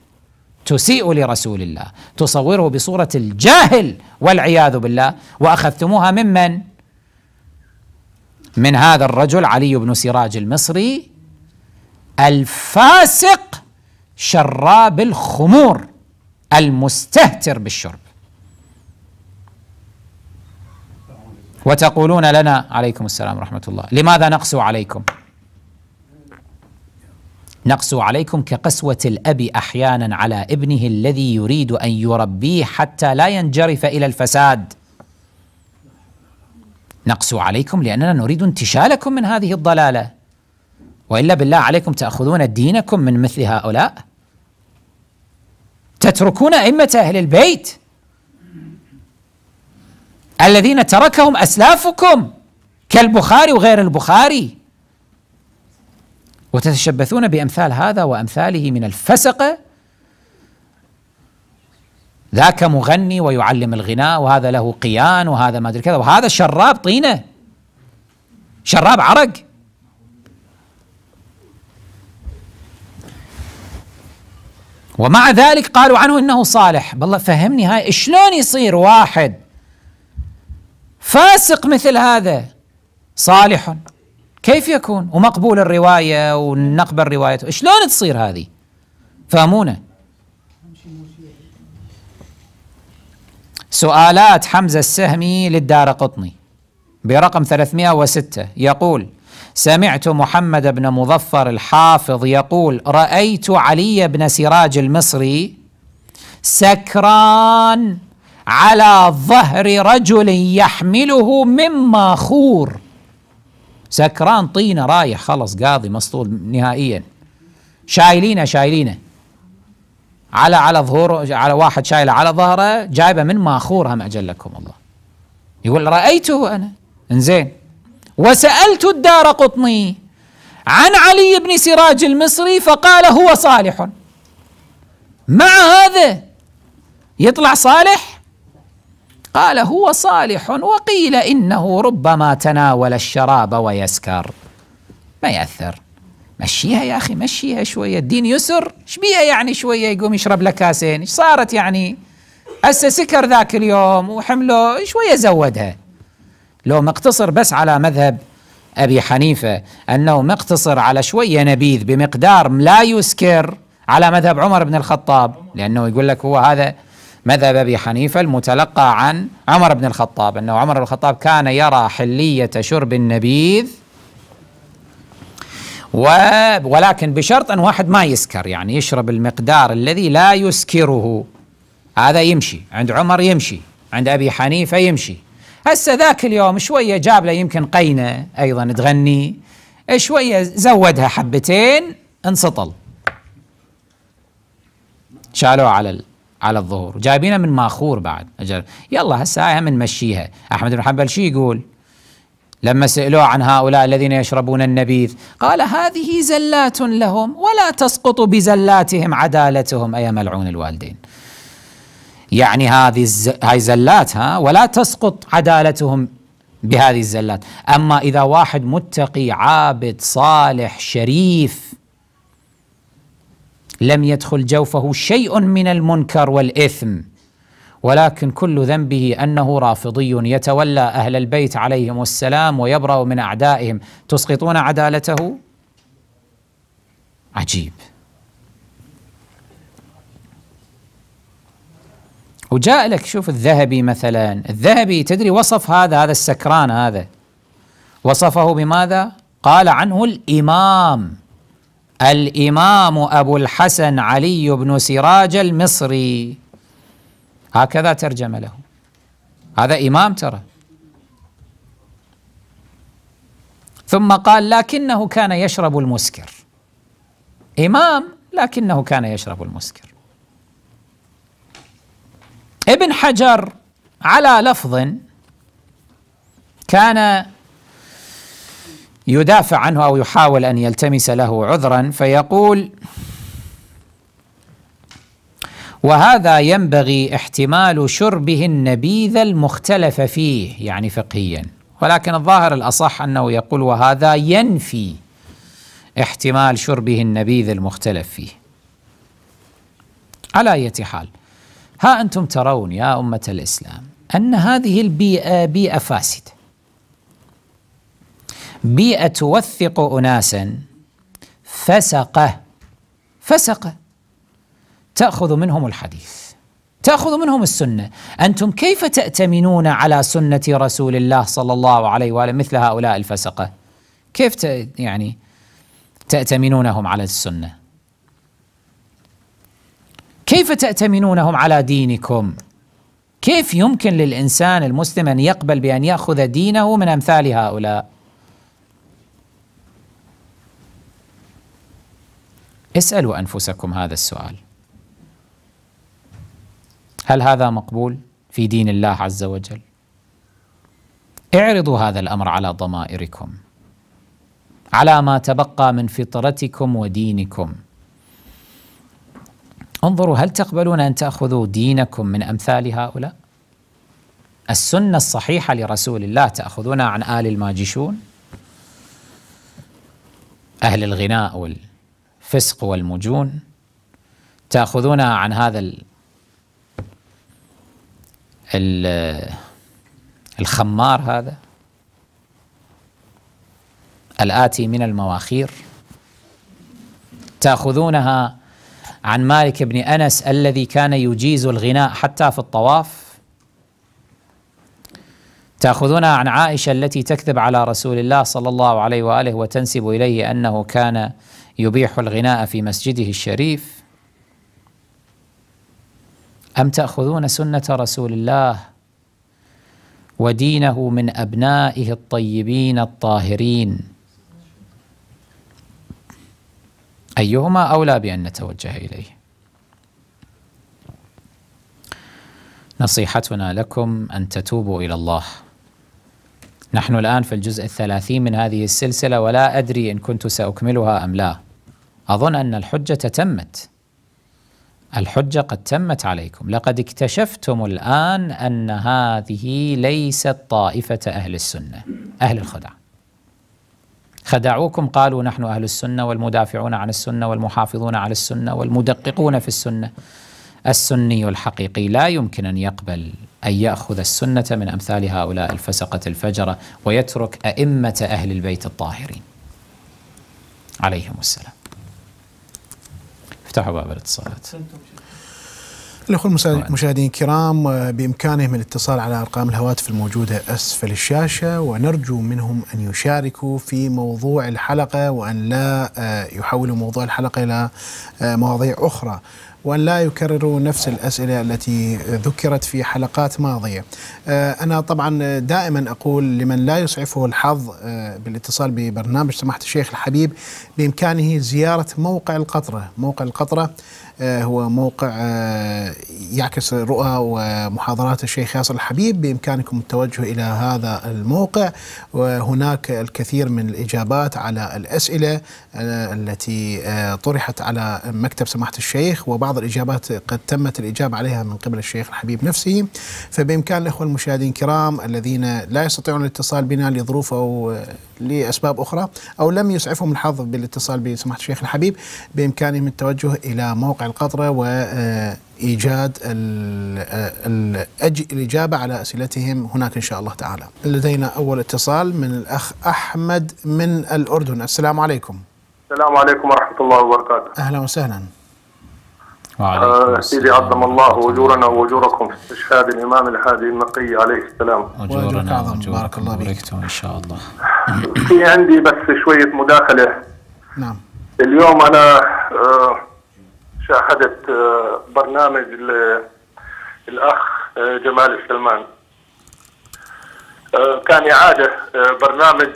تسيء لرسول الله تصوره بصورة الجاهل والعياذ بالله وأخذتموها ممن؟ من هذا الرجل علي بن سراج المصري الفاسق شراب الخمور المستهتر بالشرب وتقولون لنا عليكم السلام ورحمة الله لماذا نقسو عليكم نقسو عليكم كقسوة الأب أحيانا على ابنه الذي يريد أن يربيه حتى لا ينجرف إلى الفساد نقسو عليكم لأننا نريد انتشالكم من هذه الضلالة وإلا بالله عليكم تأخذون دينكم من مثل هؤلاء تتركون أئمة أهل البيت الذين تركهم أسلافكم كالبخاري وغير البخاري وتتشبثون بأمثال هذا وأمثاله من الفسقة ذاك مغني ويعلم الغناء وهذا له قيان وهذا ما أدري كذا وهذا شراب طينة شراب عرق ومع ذلك قالوا عنه انه صالح بالله فهمني هاي شلون يصير واحد فاسق مثل هذا صالح كيف يكون ومقبول الرواية ونقبل روايته شلون تصير هذه فهمونا سؤالات حمزة السهمي للدار قطني برقم 306 يقول سمعت محمد بن مظفر الحافظ يقول رأيت علي بن سراج المصري سكران على ظهر رجل يحمله مما خور سكران طينه رايح خلص قاضي مسطول نهائيا شايلينه شايلينه على على ظهور على واحد شايله على ظهره جايبه من ماخور هم اجلكم الله يقول رايته انا انزين وسالت الدار قطني عن علي بن سراج المصري فقال هو صالح مع هذا يطلع صالح قال هو صالح وقيل إنه ربما تناول الشراب ويسكر ما يأثر مشيها يا أخي مشيها شوية الدين يسر شبيها يعني شوية يقوم يشرب لك كاسين ايش صارت يعني هسه سكر ذاك اليوم وحمله شوية زودها لو مقتصر بس على مذهب أبي حنيفة أنه مقتصر على شوية نبيذ بمقدار لا يسكر على مذهب عمر بن الخطاب لأنه يقول لك هو هذا مذهب ابي حنيفه المتلقى عن عمر بن الخطاب انه عمر بن الخطاب كان يرى حليه شرب النبيذ و ولكن بشرط ان واحد ما يسكر يعني يشرب المقدار الذي لا يسكره هذا يمشي عند عمر يمشي عند ابي حنيفه يمشي هسه ذاك اليوم شويه جاب له يمكن قينه ايضا تغني شويه زودها حبتين انسطل شالوه على على الظهور جايبينها من ماخور بعد أجل يلا هسه هم نمشيها أحمد بن حنبل شو يقول لما سألوه عن هؤلاء الذين يشربون النبيذ قال هذه زلات لهم ولا تسقط بزلاتهم عدالتهم أي ملعون الوالدين يعني هذه الز... هاي زلات ها ولا تسقط عدالتهم بهذه الزلات أما إذا واحد متقي عابد صالح شريف لم يدخل جوفه شيء من المنكر والإثم ولكن كل ذنبه أنه رافضي يتولى أهل البيت عليهم السلام ويبرأ من أعدائهم تسقطون عدالته؟ عجيب وجاء لك شوف الذهبي مثلا الذهبي تدري وصف هذا هذا السكران هذا وصفه بماذا؟ قال عنه الإمام الإمام أبو الحسن علي بن سراج المصري هكذا ترجم له هذا إمام ترى ثم قال لكنه كان يشرب المسكر إمام لكنه كان يشرب المسكر ابن حجر على لفظ كان يدافع عنه او يحاول ان يلتمس له عذرا فيقول وهذا ينبغي احتمال شربه النبيذ المختلف فيه يعني فقهيا ولكن الظاهر الاصح انه يقول وهذا ينفي احتمال شربه النبيذ المختلف فيه على اية حال ها انتم ترون يا امه الاسلام ان هذه البيئه بيئه فاسده بيئة توثق أناسا فسقة فسقة تأخذ منهم الحديث تأخذ منهم السنة أنتم كيف تأتمنون على سنة رسول الله صلى الله عليه وآله مثل هؤلاء الفسقة كيف يعني تأتمنونهم على السنة كيف تأتمنونهم على دينكم كيف يمكن للإنسان المسلم أن يقبل بأن يأخذ دينه من أمثال هؤلاء اسألوا أنفسكم هذا السؤال هل هذا مقبول في دين الله عز وجل؟ اعرضوا هذا الأمر على ضمائركم على ما تبقى من فطرتكم ودينكم انظروا هل تقبلون أن تأخذوا دينكم من أمثال هؤلاء؟ السنة الصحيحة لرسول الله تأخذونها عن آل الماجشون أهل الغناء وال الفسق والمجون تاخذونها عن هذا ال الخمار هذا الآتي من المواخير تاخذونها عن مالك بن أنس الذي كان يجيز الغناء حتى في الطواف تاخذونها عن عائشه التي تكذب على رسول الله صلى الله عليه واله وتنسب اليه انه كان يبيح الغناء في مسجده الشريف أم تأخذون سنة رسول الله ودينه من أبنائه الطيبين الطاهرين أيهما أولى بأن نتوجه إليه نصيحتنا لكم أن تتوبوا إلى الله نحن الآن في الجزء الثلاثين من هذه السلسلة ولا أدري إن كنت سأكملها أم لا أظن أن الحجة تمت الحجة قد تمت عليكم لقد اكتشفتم الآن أن هذه ليست طائفة أهل السنة أهل الخدع خدعوكم قالوا نحن أهل السنة والمدافعون عن السنة والمحافظون على السنة والمدققون في السنة السني الحقيقي لا يمكن أن يقبل أن يأخذ السنة من أمثال هؤلاء الفسقة الفجرة ويترك أئمة أهل البيت الطاهرين عليهم السلام افتحوا باب الاتصالات الأخوة المشاهدين الكرام بإمكانهم الاتصال على أرقام الهواتف الموجودة أسفل الشاشة ونرجو منهم أن يشاركوا في موضوع الحلقة وأن لا آه، يحولوا موضوع الحلقة إلى آه، مواضيع أخرى وأن لا يكرروا نفس الأسئلة التي ذكرت في حلقات ماضية آه، أنا طبعا دائما أقول لمن لا يسعفه الحظ آه، بالاتصال ببرنامج سماحة الشيخ الحبيب بإمكانه زيارة موقع القطرة موقع القطرة آه، هو موقع يعكس رؤى ومحاضرات الشيخ ياسر الحبيب بإمكانكم التوجه إلى هذا الموقع وهناك الكثير من الإجابات على الأسئلة التي طرحت على مكتب سماحة الشيخ وبعض بعض الإجابات قد تمت الإجابة عليها من قبل الشيخ الحبيب نفسه فبإمكان الإخوة المشاهدين الكرام الذين لا يستطيعون الاتصال بنا لظروف أو لأسباب أخرى أو لم يسعفهم الحظ بالاتصال بسماحة الشيخ الحبيب بإمكانهم التوجه إلى موقع القطرة و ايجاد الاجابه على اسئلتهم هناك ان شاء الله تعالى. لدينا اول اتصال من الاخ احمد من الاردن، السلام عليكم. السلام عليكم ورحمه الله وبركاته. اهلا وسهلا. آه، سيدي عظم الله اجورنا واجوركم في استشهاد الامام الهادي النقي عليه السلام. اجورنا بارك الله فيك ان شاء الله. في عندي بس شويه مداخله. نعم. اليوم انا آه، شاهدت آه، برنامج الاخ جمال السلمان. كان اعاده برنامج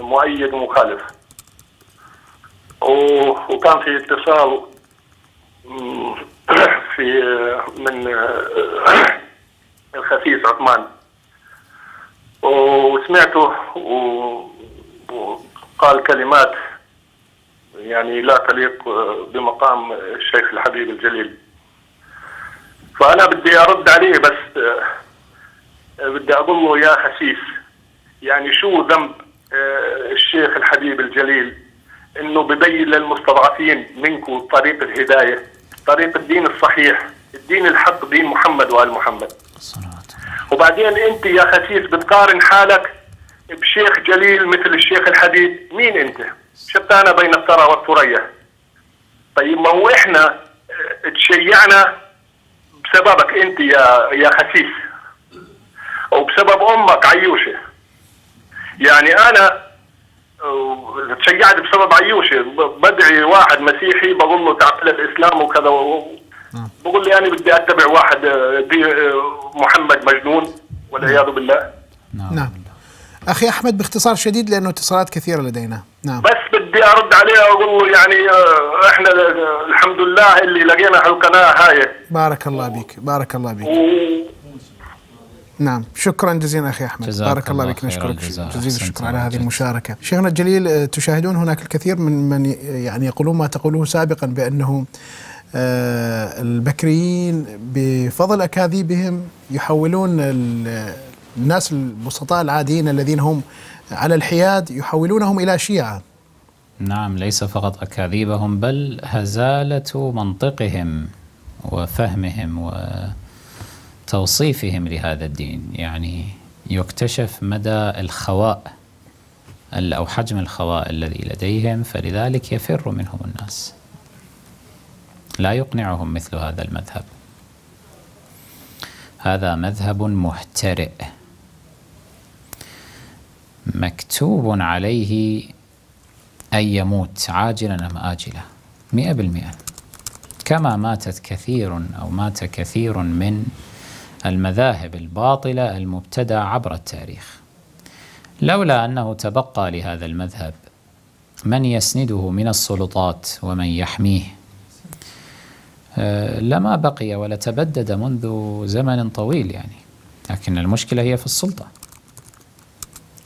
مؤيد ومخالف. وكان في اتصال في من الخسيس عثمان وسمعته وقال كلمات يعني لا تليق بمقام الشيخ الحبيب الجليل فأنا بدي أرد عليه بس بدي أقول له يا خسيس يعني شو ذنب الشيخ الحبيب الجليل انه ببين للمستضعفين منكم طريق الهدايه طريق الدين الصحيح الدين الحق دين محمد وآل محمد وبعدين أنت يا خسيس بتقارن حالك بشيخ جليل مثل الشيخ الحديد مين أنت شتانا بين الثرى والثريا طيب ما هو إحنا آه، تشيعنا بسببك أنت يا يا خسيس وبسبب أمك عيوشة يعني أنا تشجعت بسبب عيوشه بدعي واحد مسيحي نعم. بقول له تعال الاسلام وكذا بقول لي يعني انا بدي اتبع واحد آه، دي آه، محمد مجنون والعياذ نعم. بالله نعم, نعم. اخي احمد باختصار شديد لانه اتصالات كثيره لدينا نعم بس بدي ارد عليه واقول له يعني آه، احنا الحمد لله اللي لقينا هالقناه هاي بارك الله بك بارك الله بك و... نعم شكرا جزيلا اخي احمد بارك الله بك نشكرك جزيل الشكر على هذه المشاركه شيخنا الجليل آه، تشاهدون هناك الكثير من من يعني يقولون ما تقولوه سابقا بانه آه، البكريين بفضل اكاذيبهم يحولون الناس البسطاء العاديين الذين هم على الحياد يحولونهم الى شيعه نعم ليس فقط اكاذيبهم بل هزاله منطقهم وفهمهم و توصيفهم لهذا الدين يعني يكتشف مدى الخواء أو حجم الخواء الذي لديهم فلذلك يفر منهم الناس لا يقنعهم مثل هذا المذهب هذا مذهب مهترئ مكتوب عليه أن يموت عاجلا أم آجلا مئة بالمئة كما ماتت كثير أو مات كثير من المذاهب الباطلة المبتدى عبر التاريخ لولا أنه تبقى لهذا المذهب من يسنده من السلطات ومن يحميه أه، لما بقي ولا تبدد منذ زمن طويل يعني لكن المشكلة هي في السلطة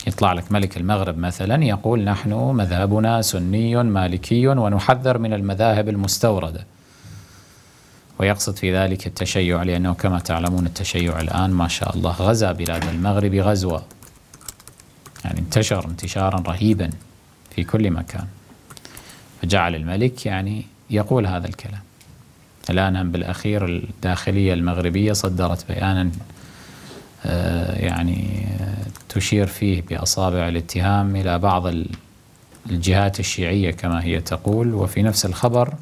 يطلع لك ملك المغرب مثلا يقول نحن مذهبنا سني مالكي ونحذر من المذاهب المستورده ويقصد في ذلك التشيع لأنه كما تعلمون التشيع الآن ما شاء الله غزا بلاد المغرب غزوة يعني انتشر انتشارا رهيبا في كل مكان فجعل الملك يعني يقول هذا الكلام الآن هم بالأخير الداخلية المغربية صدرت بيانا آه، يعني آه، تشير فيه بأصابع الاتهام إلى بعض الجهات الشيعية كما هي تقول وفي نفس الخبر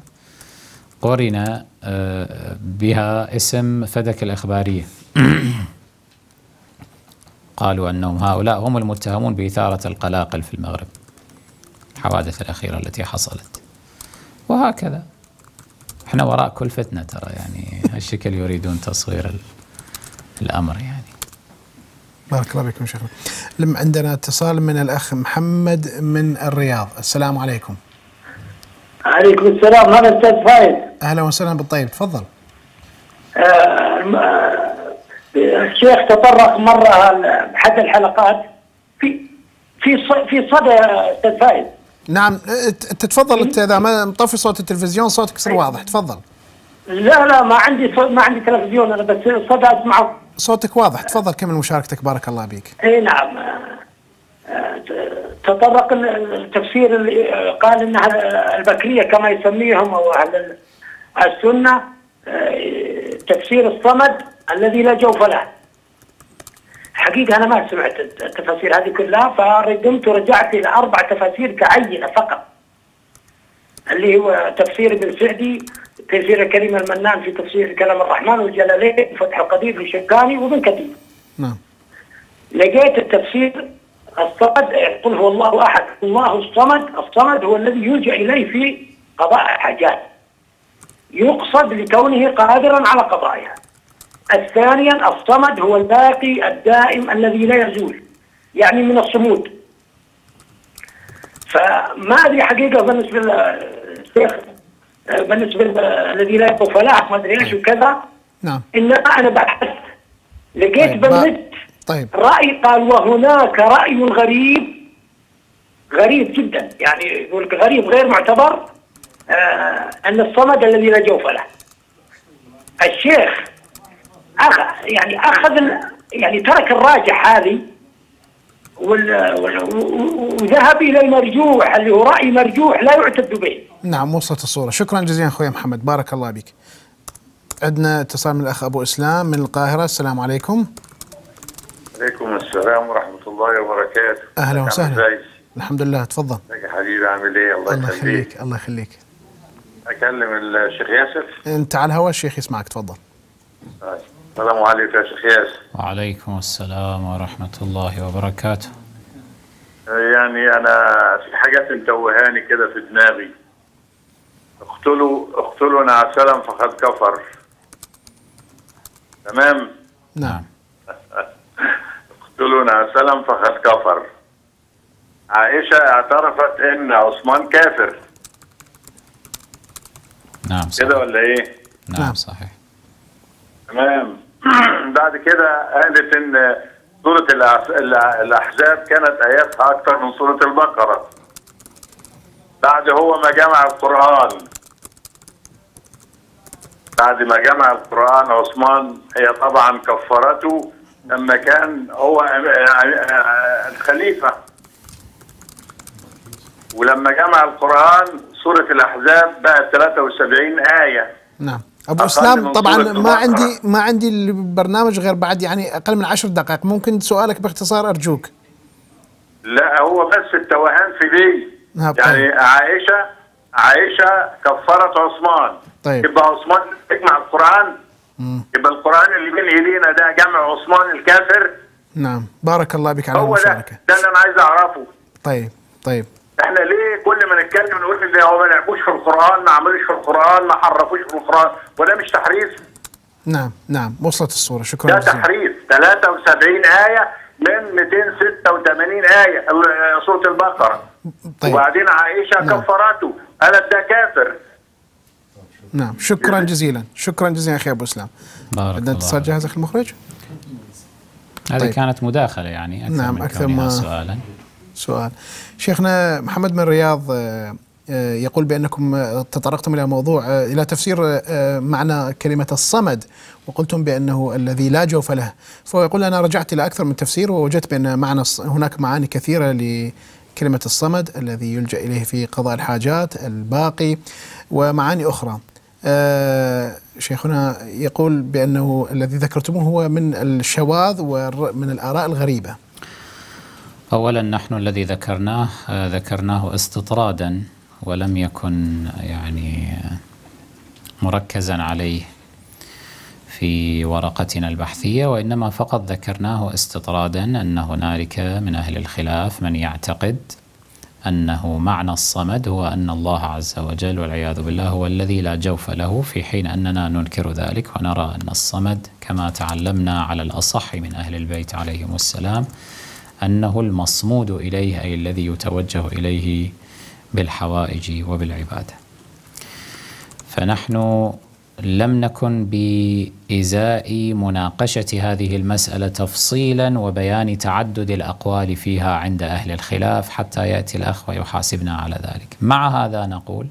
قرن آه، بها اسم فدك الإخبارية قالوا أنهم هؤلاء هم المتهمون بإثارة القلاقل في المغرب الحوادث الأخيرة التي حصلت وهكذا احنا وراء كل فتنة ترى يعني هالشكل يريدون تصوير الأمر يعني بارك الله فيكم شيخنا لم عندنا اتصال من الأخ محمد من الرياض السلام عليكم عليكم السلام هذا استاذ فايز اهلا وسهلا بالطيب تفضل آه, آه، الشيخ تطرق مره بحد الحلقات في في في صدى استاذ فايز نعم آه، تتفضل انت اذا ما مطفي صوت التلفزيون صوتك يصير طيب. واضح تفضل لا لا ما عندي صوت ما عندي تلفزيون انا بس صدى اسمعه صوتك واضح تفضل كمل مشاركتك بارك الله بيك اي نعم آه، تطرق التفسير اللي قال ان البكريه كما يسميهم او اهل السنه آه، تفسير الصمد الذي لا جوف له. حقيقه انا ما سمعت التفاسير هذه كلها فردمت ورجعت الى اربع تفاسير كعينه فقط. اللي هو تفسير ابن سعدي تفسير الكريم المنان في تفسير كلام الرحمن والجلالين فتح القدير في الشكاني وابن كثير. نعم. لقيت التفسير الصمد قل هو الله احد الله الصمد الصمد هو الذي يلجا اليه في قضاء الحاجات يقصد لكونه قادرا على قضائها ثانيا الصمد هو الباقي الدائم الذي لا يزول يعني من الصمود فما ادري حقيقه بالنسبه للشيخ بالنسبه الذي لا يقول فلاح ما ادري ايش وكذا نعم انما انا بحثت لقيت طيب، بالنت طيب رأي قال وهناك رأي غريب غريب جدا يعني يقول لك غريب غير معتبر آه أن الصمد الذي لا جوف له الشيخ أخ يعني أخذ يعني ترك الراجح هذه وذهب الى المرجوح اللي هو راي مرجوح لا يعتد به. نعم وصلت الصوره، شكرا جزيلا اخوي محمد، بارك الله بك. عندنا اتصال من الاخ ابو اسلام من القاهره، السلام عليكم. عليكم السلام ورحمة الله وبركاته أهلا وسهلا الحمد لله تفضل يا حبيبي عامل ايه الله, الله يخليك الله يخليك اكلم الشيخ ياسر انت على الهواء الشيخ يسمعك تفضل طيب. السلام عليكم يا شيخ ياسر وعليكم السلام ورحمة الله وبركاته يعني انا في حاجات متوهاني كده في دماغي اقتلوا اقتلوا نعسلا فقد كفر تمام نعم لنا سلم فقد كفر عائشة اعترفت ان عثمان كافر نعم صحيح. كده ولا ايه نعم, نعم. صحيح تمام بعد كده قالت ان سورة الأحزاب كانت آياتها أكثر من سورة البقرة. بعد هو ما جمع القرآن. بعد ما جمع القرآن عثمان هي طبعا كفرته لما كان هو الخليفة ولما جمع القرآن سورة الأحزاب بقى 73 آية نعم ابو اسلام طبعا ما عندي ما عندي البرنامج غير بعد يعني اقل من عشر دقائق ممكن سؤالك باختصار ارجوك لا هو بس التوهان في دي نعم، يعني طيب. يعني عائشه عائشه كفرت عثمان طيب يبقى عثمان اجمع القران يبقى القرآن اللي بين إيدينا ده جمع عثمان الكافر نعم بارك الله بك على هو ده ده اللي أنا عايز أعرفه طيب طيب احنا ليه كل ما نتكلم نقول ان هو ما لعبوش في القران ما عملوش في القران ما حرفوش في القران وده مش تحريف نعم نعم وصلت الصوره شكرا ده تحريف 73 ايه من 286 ايه آه، سوره البقره طيب. وبعدين عائشه نعم. كفرته قالت ده كافر نعم شكرا جزيلا شكرا جزيلا اخي ابو اسلام بارك الله اتصال جاهز اخي المخرج هذه طيب. كانت مداخله يعني اكثر نعم من اكثر ما سؤالا سؤال شيخنا محمد من الرياض آه، آه، يقول بانكم آه، تطرقتم الى موضوع الى تفسير معنى كلمه الصمد وقلتم بانه الذي لا جوف له فهو يقول انا رجعت الى اكثر من تفسير ووجدت بان معنى هناك معاني كثيره لكلمه الصمد الذي يلجا اليه في قضاء الحاجات الباقي ومعاني اخرى آه، شيخنا يقول بأنه الذي ذكرتموه هو من الشواذ ومن الآراء الغريبة أولا نحن الذي ذكرناه آه، ذكرناه استطرادا ولم يكن يعني مركزا عليه في ورقتنا البحثية وإنما فقط ذكرناه استطرادا أن هنالك من أهل الخلاف من يعتقد أنه معنى الصمد هو أن الله عز وجل والعياذ بالله هو الذي لا جوف له في حين أننا ننكر ذلك ونرى أن الصمد كما تعلمنا على الأصح من أهل البيت عليهم السلام أنه المصمود إليه أي الذي يتوجه إليه بالحوائج وبالعبادة فنحن لم نكن بإزاء مناقشة هذه المسألة تفصيلا وبيان تعدد الأقوال فيها عند أهل الخلاف حتى يأتي الأخ ويحاسبنا على ذلك مع هذا نقول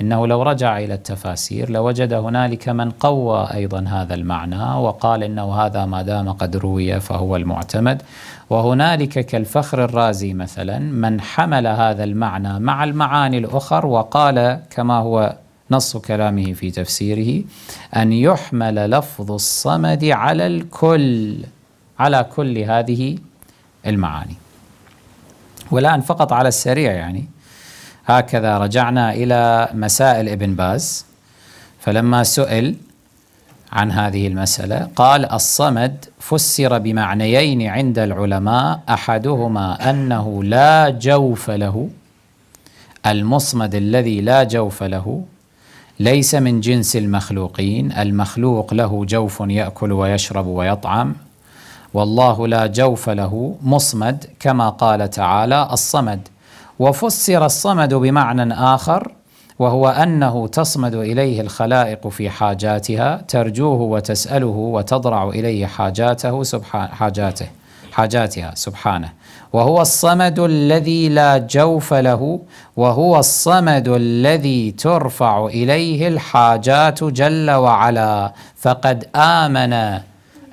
إنه لو رجع إلى التفاسير لوجد هنالك من قوى أيضا هذا المعنى وقال إنه هذا ما دام قد روي فهو المعتمد وهنالك كالفخر الرازي مثلا من حمل هذا المعنى مع المعاني الأخر وقال كما هو نص كلامه في تفسيره أن يحمل لفظ الصمد على الكل على كل هذه المعاني والآن فقط على السريع يعني هكذا رجعنا إلى مسائل ابن باز فلما سئل عن هذه المسألة قال الصمد فسر بمعنيين عند العلماء أحدهما أنه لا جوف له المصمد الذي لا جوف له ليس من جنس المخلوقين المخلوق له جوف ياكل ويشرب ويطعم والله لا جوف له مصمد كما قال تعالى الصمد وفسر الصمد بمعنى اخر وهو انه تصمد اليه الخلائق في حاجاتها ترجوه وتساله وتضرع اليه حاجاته سبحان حاجاته حاجاتها سبحانه وهو الصمد الذي لا جوف له وهو الصمد الذي ترفع إليه الحاجات جل وعلا فقد آمن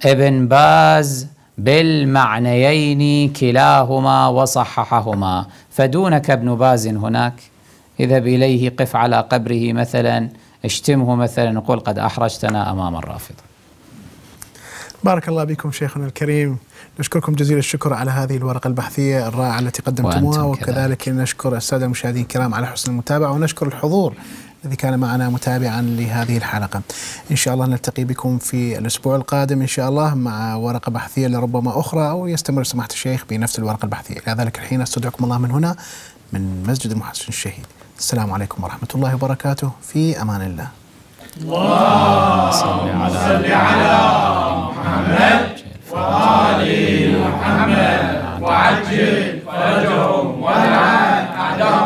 ابن باز بالمعنيين كلاهما وصححهما فدونك ابن باز هناك اذهب إليه قف على قبره مثلا اشتمه مثلا قل قد أحرجتنا أمام الرافض بارك الله بكم شيخنا الكريم نشكركم جزيل الشكر على هذه الورقة البحثية الرائعة التي قدمتموها وكذلك نشكر السادة المشاهدين الكرام على حسن المتابعة ونشكر الحضور الذي كان معنا متابعا لهذه الحلقة إن شاء الله نلتقي بكم في الأسبوع القادم إن شاء الله مع ورقة بحثية لربما أخرى أو يستمر سماحة الشيخ بنفس الورقة البحثية إلى ذلك الحين أستودعكم الله من هنا من مسجد المحسن الشهيد السلام عليكم ورحمة الله وبركاته في أمان الله اللهم صل على محمد وآل محمد وعجل فرجهم والعن أعداءهم